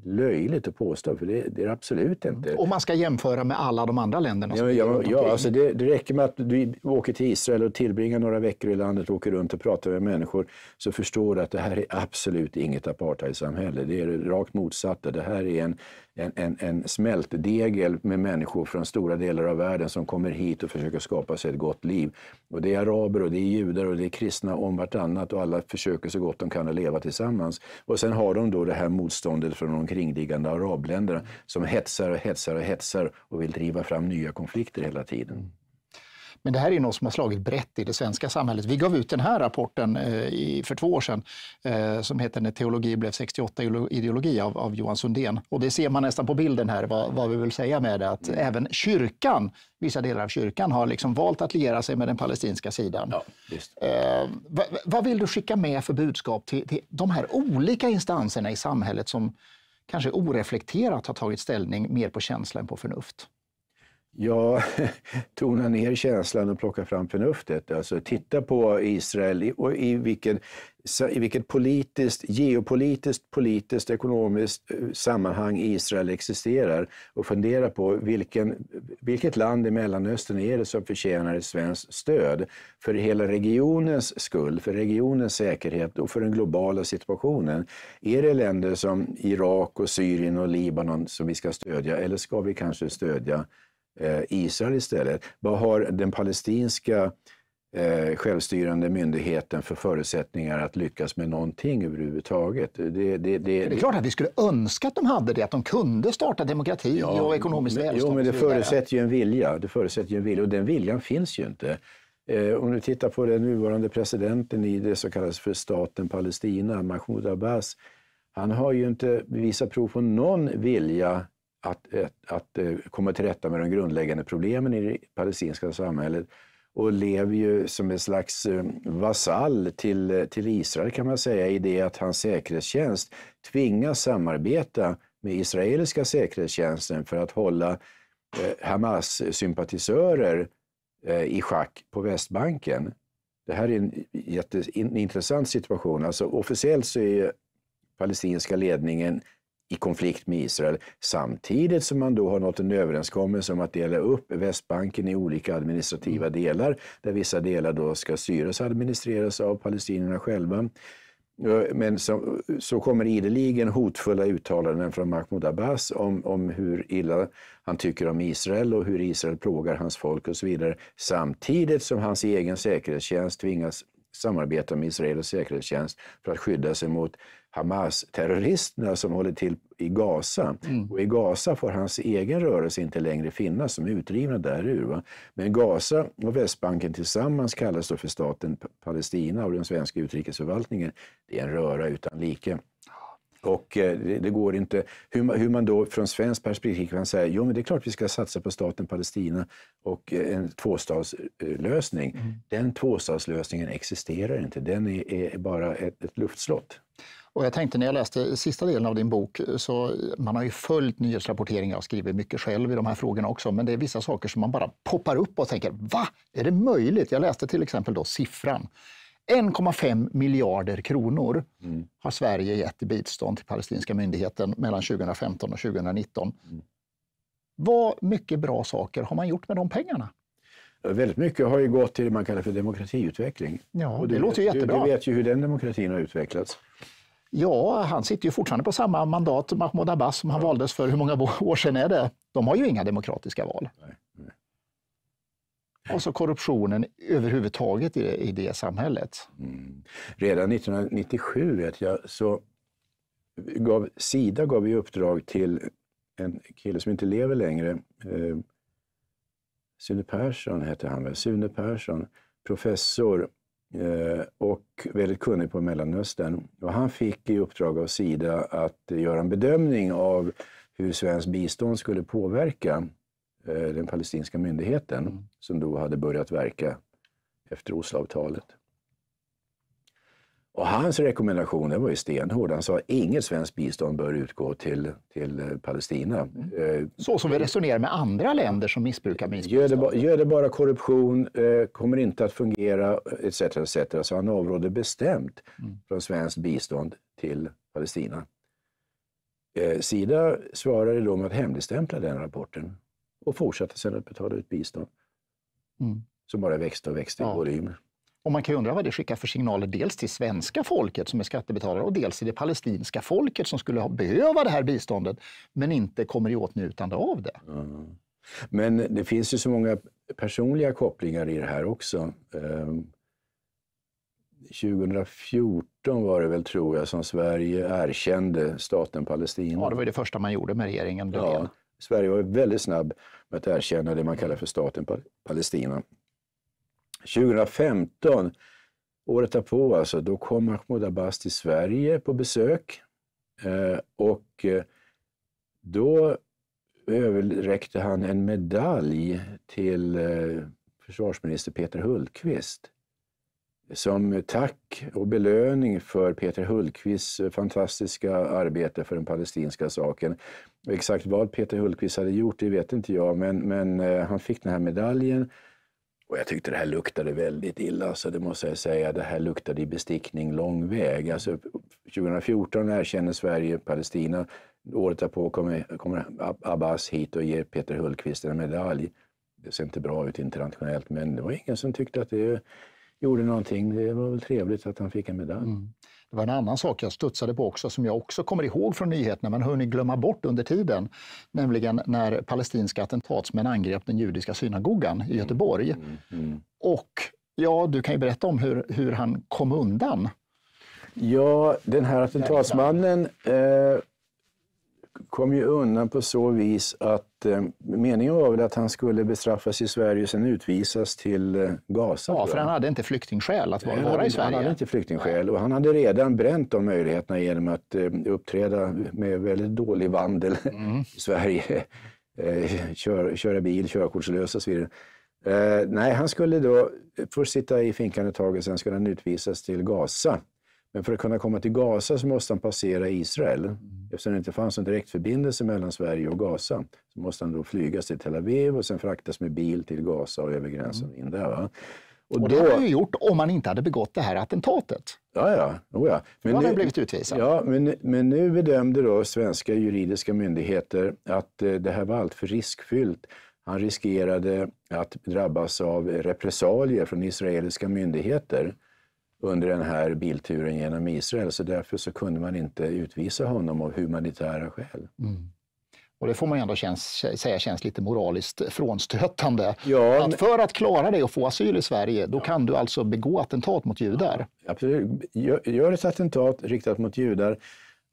löjligt att påstå, för det, det är absolut inte. Om man ska jämföra med alla de andra länderna? Ja, ja, ja alltså det, det, räcker med att du åker till Israel och tillbringar några veckor i landet, åker runt och pratar med människor, så förstår du att det här är absolut inget apartheidsamhälle. Det är rakt motsatta. Det här är en en, en, en smältdegel med människor från stora delar av världen som kommer hit och försöker skapa sig ett gott liv. Och det är araber och det är judar och det är kristna om vartannat och alla försöker så gott de kan att leva tillsammans. Och sen har de då det här motståndet från de kringliggande arabländerna som hetsar och hetsar och hetsar och vill driva fram nya konflikter hela tiden. Mm. Men det här är något som har slagit brett i det svenska samhället. Vi gav ut den här rapporten eh, för två år sedan eh, som heter När teologi blev 68 ideologi av, av Johan Sundén. Och det ser man nästan på bilden här vad, vad vi vill säga med det, att mm. även kyrkan, vissa delar av kyrkan, har liksom valt att liera sig med den palestinska sidan. Ja, eh, vad, vad, vill du skicka med för budskap till, till de här olika instanserna i samhället som kanske oreflekterat har tagit ställning mer på känsla än på förnuft? Ja, [laughs] tona ner känslan och plocka fram förnuftet. Alltså, titta på Israel och i, vilken, i vilket politiskt, geopolitiskt, politiskt, ekonomiskt eh, sammanhang Israel existerar och fundera på vilken, vilket land i Mellanöstern är det som förtjänar ett svenskt stöd för hela regionens skull, för regionens säkerhet och för den globala situationen. Är det länder som Irak och Syrien och Libanon som vi ska stödja eller ska vi kanske stödja Eh, Israel istället. Vad har den palestinska eh, självstyrande myndigheten för förutsättningar att lyckas med någonting överhuvudtaget. Det, det, det, det är klart att vi skulle önska att de hade det, att de kunde starta demokrati ja, och ekonomiskt välstånd. Jo, men det förutsätter ju en vilja. Det förutsätter en vilja och den viljan finns ju inte. Eh, om du tittar på den nuvarande presidenten i det som kallas för staten Palestina, Mahmoud Abbas, han har ju inte visat prov på någon vilja att, att, att eh, komma till rätta med de grundläggande problemen i det palestinska samhället och lever ju som en slags eh, vasall till, eh, till Israel kan man säga i det att hans säkerhetstjänst tvingas samarbeta med israeliska säkerhetstjänsten för att hålla Hamas-sympatisörer i schack på Västbanken. Det här är en jätteintressant situation. Alltså, officiellt så är palestinska ledningen i konflikt med Israel samtidigt som man då har nått en överenskommelse om att dela upp Västbanken i olika administrativa mm. delar där vissa delar då ska styras och administreras av palestinierna själva. Eh, men så, så kommer ideligen hotfulla uttalanden från Mahmoud Abbas om, om hur illa han tycker om Israel och hur Israel plågar hans folk och så vidare. Samtidigt som hans egen säkerhetstjänst tvingas samarbeta med Israels säkerhetstjänst för att skydda sig mot Hamas-terroristerna som håller till i Gaza. Mm. Och i Gaza får hans egen rörelse inte längre finnas, som är utdrivna därur. Va? Men Gaza och Västbanken tillsammans kallas då för staten Palestina och den svenska utrikesförvaltningen. Det är en röra utan like. Och eh, det, går inte, hur man, då från svenskt perspektiv kan säga, jo men det är klart vi ska satsa på staten Palestina och eh, en tvåstadslösning. Mm. Den tvåstadslösningen existerar inte, den är, bara ett luftslott. Och jag tänkte när jag läste sista delen av din bok, eh, så man har ju följt nyhetsrapportering, jag skriver mycket själv i de här frågorna också, men det är vissa saker som man bara poppar upp och tänker, va? Är det möjligt? Jag läste till exempel då siffran. 1,5 miljarder kronor mm. har Sverige gett i bistånd till palestinska myndigheten mellan 2015 och 2019. Mm. Vad mycket bra saker har man gjort med de pengarna? Väldigt mycket har ju gått till det man kallar för demokratiutveckling. Ja, och du, det låter ju jättebra. Du, du vet ju hur den demokratin har utvecklats. Ja, han sitter ju fortfarande på samma mandat, Mahmoud Abbas, som han valdes för. Hur många [laughs] år sedan är det? De har ju inga demokratiska val. Nej, nej. Och så korruptionen överhuvudtaget i, i det samhället. Mm. Redan 1997 vet jag, så gav, Sida gav i uppdrag till en kille som inte lever längre, eh, Sune Persson hette han väl, Sune Persson, professor Eh, och väldigt kunnig på Mellanöstern. Och han fick i uppdrag av Sida att göra en bedömning av hur svenskt bistånd skulle påverka eh, den palestinska myndigheten, mm. som då hade börjat verka efter Osloavtalet. Och hans rekommendationer var ju stenhård. Han sa att inget svenskt bistånd bör utgå till, till eh, Palestina. Mm. Eh, Så som vi resonerar med andra länder som missbrukar bistånd. Gör det, ba, gör det bara korruption, eh, kommer inte att fungera, etc. etc. Så han avrådde bestämt mm. från svenskt bistånd till Palestina. Sida svarade då med att hemligstämpla den rapporten och fortsatte sedan att betala ut bistånd mm. som bara växte och växte i volymer. Och man kan undra vad det skickar för signaler dels till svenska folket som är skattebetalare och dels till det palestinska folket som skulle behöva det här biståndet men inte kommer i åtnjutande av det. Mm. Men det finns ju så många personliga kopplingar i det här också. 2014 ehm, var det väl, tror jag, som Sverige erkände staten Palestina. Ja, det var det första man gjorde med regeringen Ja, Sverige var väldigt snabb med att erkänna det man kallar för staten Palestina. 2015, året därpå alltså, då kom Mahmoud Abbas till Sverige på besök. Eh, och eh, då överräckte han en medalj till eh, försvarsminister Peter Hultqvist som tack och belöning för Peter Hultqvists fantastiska arbete för den palestinska saken. Exakt vad Peter Hultqvist hade gjort, det vet inte jag, men, men han fick den här medaljen och jag tyckte det här luktade väldigt illa, så det måste jag säga. Det här luktade i bestickning lång väg. Alltså, 2014 erkänner Sverige Palestina. Året därpå kommer, kommer Abbas hit och ger Peter Hultqvist en medalj. Det ser inte bra ut internationellt, men det var ingen som tyckte att det gjorde någonting. Det var väl trevligt att han fick en medalj. Mm. Det var en annan sak jag studsade på också, som jag också kommer ihåg från nyheterna, men hunnit glömma bort under tiden. Nämligen när palestinska attentatsmän angrep den judiska synagogan i mm. Göteborg. Mm, mm, mm. Och ja, du kan ju berätta om hur, hur han kom undan. Ja, den här attentatsmannen eh, kom ju undan på så vis att Eh, meningen var väl att han skulle bestraffas i Sverige och sen utvisas till eh, Gaza. Ja, för han hade inte flyktingskäl att vara, han hade, i Sverige. Han hade inte flyktingskäl och han hade redan bränt de möjligheterna genom att eh, uppträda med väldigt dålig vandel [laughs] mm. i Sverige. [laughs] Kör, köra bil, körkortslös och så vidare. nej, han skulle då först sitta i finkan ett tag och sen skulle han utvisas till Gaza. Men för att kunna komma till Gaza så måste han passera Israel. Mm. Eftersom det inte fanns någon direktförbindelse mellan Sverige och Gaza så måste han då flygas till Tel Aviv och sen fraktas med bil till Gaza och över gränsen mm. in där. Va? Och, och det då... hade han ju gjort om han inte hade begått det här attentatet. Ja, ja. Oh, ja. Men då hade han blivit utvisad. Ja, men, men nu bedömde då svenska juridiska myndigheter att eh, det här var allt för riskfyllt. Han riskerade att drabbas av repressalier från israeliska myndigheter under den här bilturen genom Israel. Så därför så kunde man inte utvisa honom av humanitära skäl. Mm. Och det får man ändå känns, säga känns lite moraliskt frånstötande. Ja, att för att klara dig och få asyl i Sverige, då kan du alltså begå attentat mot judar? Absolut. Gör ett attentat riktat mot judar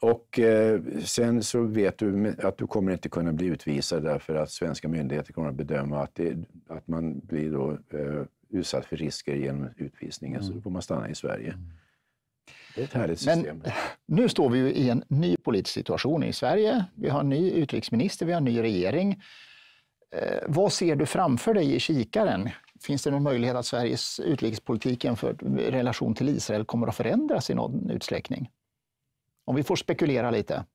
och eh, sen så vet du att du kommer inte kunna bli utvisad därför att svenska myndigheter kommer att bedöma att, det, att man blir då, eh, utsatt för risker genom utvisningen mm. så då får man stanna i Sverige. Mm. Det är ett härligt system. Men nu står vi ju i en ny politisk situation i Sverige. Vi har en ny utrikesminister, vi har en ny regering. Eh, vad ser du framför dig i kikaren? Finns det någon möjlighet att Sveriges utrikespolitik för relation till Israel kommer att förändras i någon utsträckning? Om vi får spekulera lite.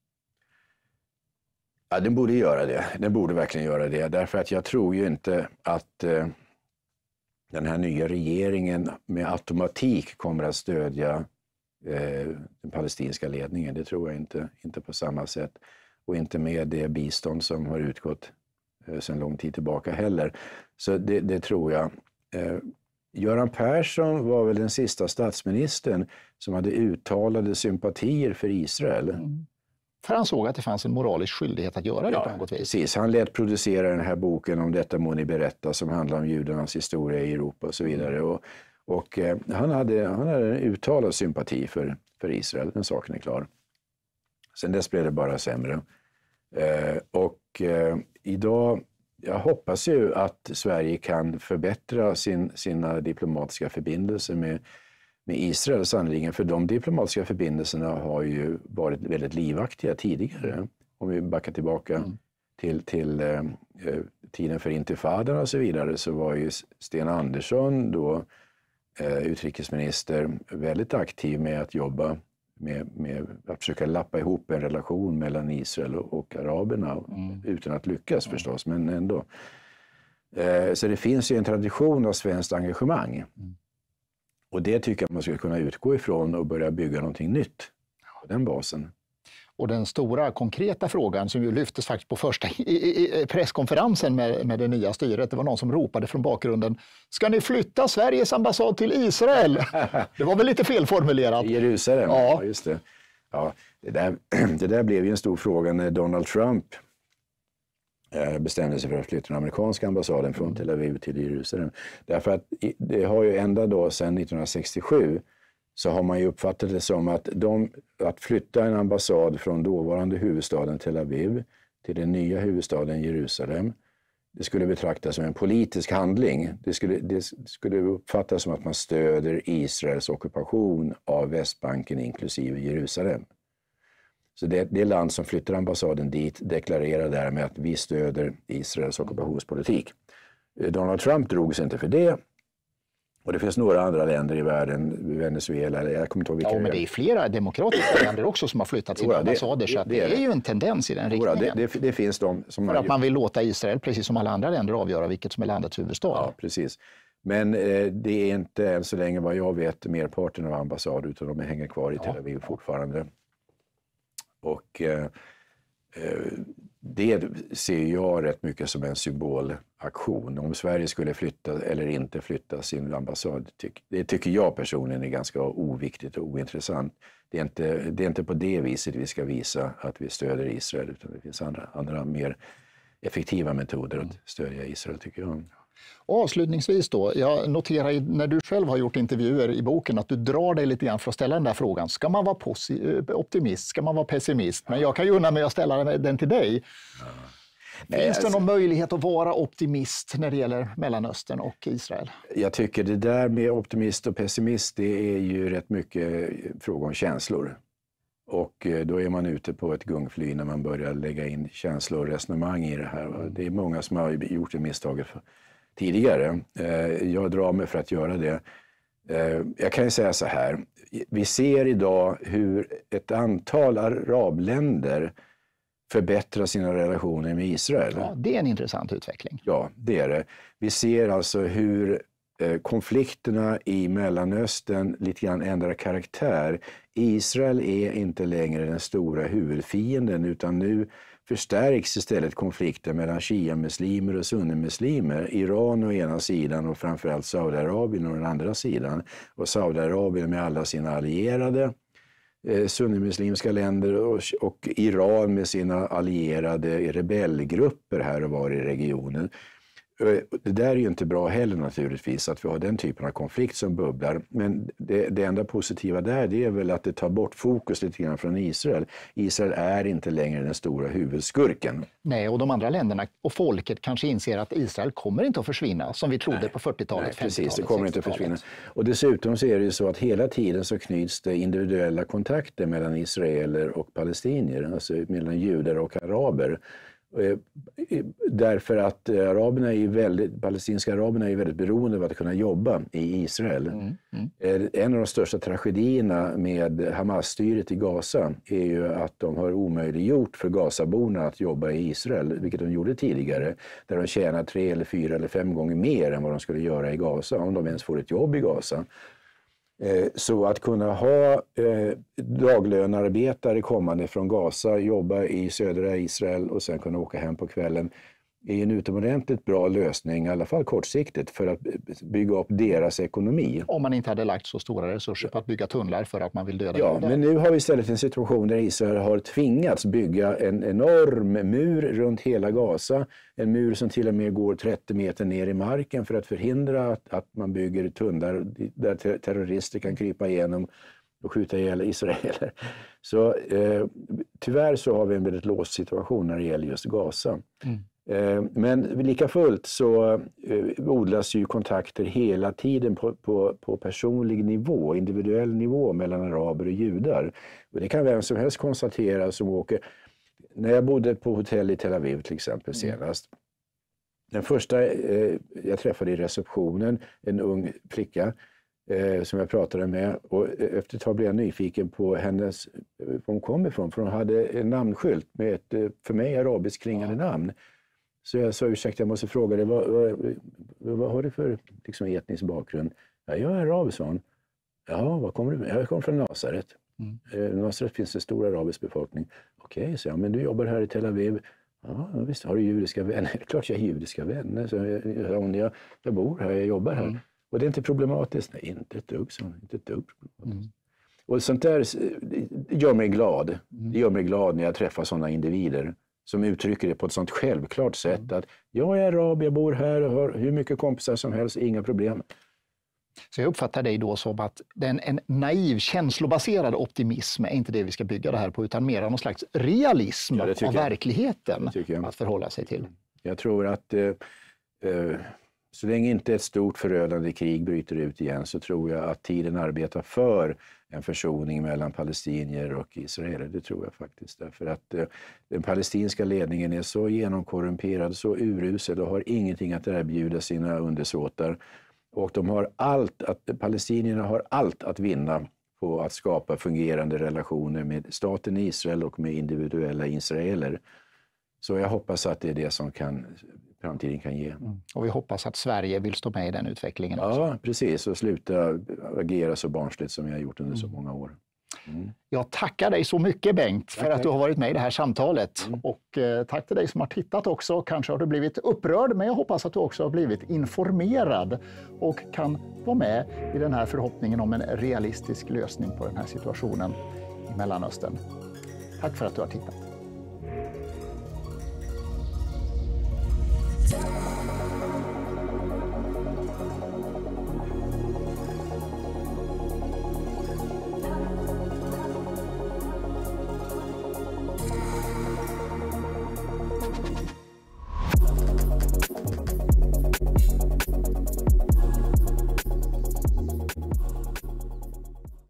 Ja, den borde göra det. Den borde verkligen göra det. Därför att jag tror ju inte att eh den här nya regeringen med automatik kommer att stödja eh, den palestinska ledningen. Det tror jag inte, inte på samma sätt. Och inte med det bistånd som har utgått eh, sedan lång tid tillbaka heller. Så det, det tror jag. Eh, Göran Persson var väl den sista statsministern som hade uttalade sympatier för Israel. Mm. För han såg att det fanns en moralisk skyldighet att göra det ja, på något vis. Precis. Han lät producera den här boken om detta må ni berätta som handlar om judarnas historia i Europa och så mm. vidare. Och, och eh, han, hade, han hade en uttalad sympati för, för Israel, den saken är klar. Sen dess blev det bara sämre. Eh, och eh, idag, jag hoppas ju att Sverige kan förbättra sin, sina diplomatiska förbindelser med med Israel sannerligen, för de diplomatiska förbindelserna har ju varit väldigt livaktiga tidigare. Om vi backar tillbaka mm. till, till eh, tiden för intifadan och så vidare så var ju Sten Andersson då eh, utrikesminister väldigt aktiv med att jobba med, med, att försöka lappa ihop en relation mellan Israel och, och araberna mm. utan att lyckas mm. förstås, men ändå. Eh, så det finns ju en tradition av svenskt engagemang. Mm. Och det tycker jag man skulle kunna utgå ifrån och börja bygga någonting nytt på den basen. Och den stora konkreta frågan som ju lyftes faktiskt på första presskonferensen med, med det nya styret, det var någon som ropade från bakgrunden, ska ni flytta Sveriges ambassad till Israel? [laughs] Det var väl lite felformulerat? Jerusalem, ja. ja just det. Ja, det där, [clears throat] det, där, blev ju en stor fråga när Donald Trump Eh, bestämde sig för att flytta den amerikanska ambassaden från Tel Aviv till Jerusalem. Därför att det har ju ända då sedan 1967 så har man ju uppfattat det som att, de, att flytta en ambassad från dåvarande huvudstaden Tel Aviv till den nya huvudstaden Jerusalem, det skulle betraktas som en politisk handling. Det skulle, det skulle uppfattas som att man stöder Israels ockupation av Västbanken inklusive Jerusalem. Så det, det land som flyttar ambassaden dit deklarerar därmed att vi stöder Israels ockupationspolitik. Eh, Donald Trump drog sig inte för det. Och det finns några andra länder i världen, Venezuela, eller jag kommer inte ihåg vilka. Ja, men det är flera demokratiska länder också som har flyttat sina ambassader, så det, det, det, är ju en tendens i den riktningen. Det, det, finns de som för att man vill låta Israel, precis som alla andra länder, avgöra vilket som är landets huvudstad. Ja, precis. Men eh, det är inte än så länge, vad jag vet, merparten av ambassader, utan de hänger kvar i Tel Aviv fortfarande. Och eh, eh, det ser jag rätt mycket som en symbolaktion. Om Sverige skulle flytta eller inte flytta sin ambassad, det tycker jag personligen är ganska oviktigt och ointressant. Det är inte, det är inte på det viset vi ska visa att vi stöder Israel, utan det finns andra, andra mer effektiva metoder att mm. stödja Israel, tycker jag. Och avslutningsvis då, jag noterar när du själv har gjort intervjuer i boken att du drar dig lite grann för att ställa den där frågan. Ska man vara eh, optimist? Ska man vara pessimist? Men jag kan ju unna mig att ställa den till dig. Ja. Finns det någon alltså- möjlighet att vara optimist när det gäller Mellanöstern och Israel? Jag tycker det där med optimist och pessimist, det är ju rätt mycket fråga om känslor. Och eh, då är man ute på ett gungfly när man börjar lägga in känslor och resonemang i det här. Det är många som har gjort det misstaget tidigare. Eh, jag drar mig för att göra det. Eh, jag kan ju säga så här. Vi ser idag hur ett antal arabländer förbättrar sina relationer med Israel. Ja, det är en intressant utveckling. Ja, det är det. Vi ser alltså hur eh, konflikterna i Mellanöstern lite grann ändrar karaktär. Israel är inte längre den stora huvudfienden utan nu förstärks istället konflikten mellan shia-muslimer och sunnimuslimer. Iran å ena sidan och framförallt Saudiarabien å den andra sidan. Och Saudiarabien med alla sina allierade eh, sunnimuslimska länder och, och Iran med sina allierade rebellgrupper här och var i regionen. Det där är ju inte bra heller naturligtvis, att vi har den typen av konflikt som bubblar. Men det, det enda positiva där det är väl att det tar bort fokus lite grann från Israel. Israel är inte längre den stora huvudskurken. Nej, och de andra länderna och folket kanske inser att Israel kommer inte att försvinna som vi trodde på 40-talet, 50-talet, Precis, det kommer inte att försvinna. Och dessutom så är det ju så att hela tiden så knyts det individuella kontakter mellan israeler och palestinier, alltså mellan judar och araber. Eh, därför att eh, araberna är väldigt, palestinska araberna är väldigt beroende av att kunna jobba i Israel. Mm, mm. Eh, en av de största tragedierna med Hamas-styret i Gaza är ju att de har omöjliggjort för Gazaborna att jobba i Israel, vilket de gjorde tidigare, där de tjänar tre eller fyra eller fem gånger mer än vad de skulle göra i Gaza, om de ens får ett jobb i Gaza. Eh, så att kunna ha daglönarbetare eh, kommande från Gaza, jobba i södra Israel och sen kunna åka hem på kvällen är en utomordentligt bra lösning, i alla fall kortsiktigt, för att bygga upp deras ekonomi. Om man inte hade lagt så stora resurser på att bygga tunnlar för att man vill döda Ja, men nu har vi istället en situation där Israel har tvingats bygga en enorm mur runt hela Gaza. En mur som till och med går 30 meter ner i marken för att förhindra att, att man bygger tunnlar där terrorister kan krypa igenom och skjuta ihjäl israeler. Så eh, tyvärr så har vi en väldigt låst situation när det gäller just Gaza. Mm. Eh, men lika fullt så eh, odlas ju kontakter hela tiden på, på, på, personlig nivå, individuell nivå mellan araber och judar. Och det kan vem som helst konstatera som åker. När jag bodde på hotell i Tel Aviv till exempel mm. senast. Den första eh, jag träffade i receptionen, en ung flicka, som jag pratade med. Och efter ett tag blev jag nyfiken på hennes, var hon kom ifrån, för hon hade en namnskylt med ett för mig arabiskt klingande namn. Så jag sa, ursäkta, jag måste fråga dig, vad, vad, vad har du för liksom, etnisk bakgrund? Ja, jag är arab, sa hon. Ja, var kommer du Jag kommer från Nasaret. Mm. Eh, Nasaret finns en stor arabisk befolkning. Okej, okay, så jag, men du jobbar här i Tel Aviv. Ja, visst, har du judiska vänner? [laughs] Klart jag har judiska vänner, så jag, jag, jag bor här, jag jobbar här. Mm. Och det är inte problematiskt? Nej, inte ett dugg, så, inte ett dugg mm. Och sånt där eh, gör mig glad. Mm. Det gör mig glad när jag träffar sådana individer som uttrycker det på ett sånt självklart sätt mm. att jag är arab, jag bor här och har hur mycket kompisar som helst, inga problem. Så jag uppfattar dig då som att den, en naiv, känslobaserad optimism är inte det vi ska bygga det här på, utan mer någon slags realism ja, av jag. verkligheten att förhålla sig till. Jag tror att eh, eh, så länge inte ett stort förödande krig bryter ut igen så tror jag att tiden arbetar för en försoning mellan palestinier och israeler. Det tror jag faktiskt. Därför att eh, den palestinska ledningen är så genomkorrumperad, så urusel och har ingenting att erbjuda sina undersåtar. Och de har allt att, palestinierna har allt att vinna på att skapa fungerande relationer med staten Israel och med individuella israeler. Så jag hoppas att det är det som kan framtiden kan ge. Mm. Och vi hoppas att Sverige vill stå med i den utvecklingen också. Ja, precis. Och sluta agera så barnsligt som vi har gjort under mm. så många år. Mm. Jag tackar dig så mycket Bengt för att du har varit med i det här samtalet. Mm. Och eh, tack till dig som har tittat också. Kanske har du blivit upprörd, men jag hoppas att du också har blivit informerad och kan vara med i den här förhoppningen om en realistisk lösning på den här situationen i Mellanöstern. Tack för att du har tittat. down.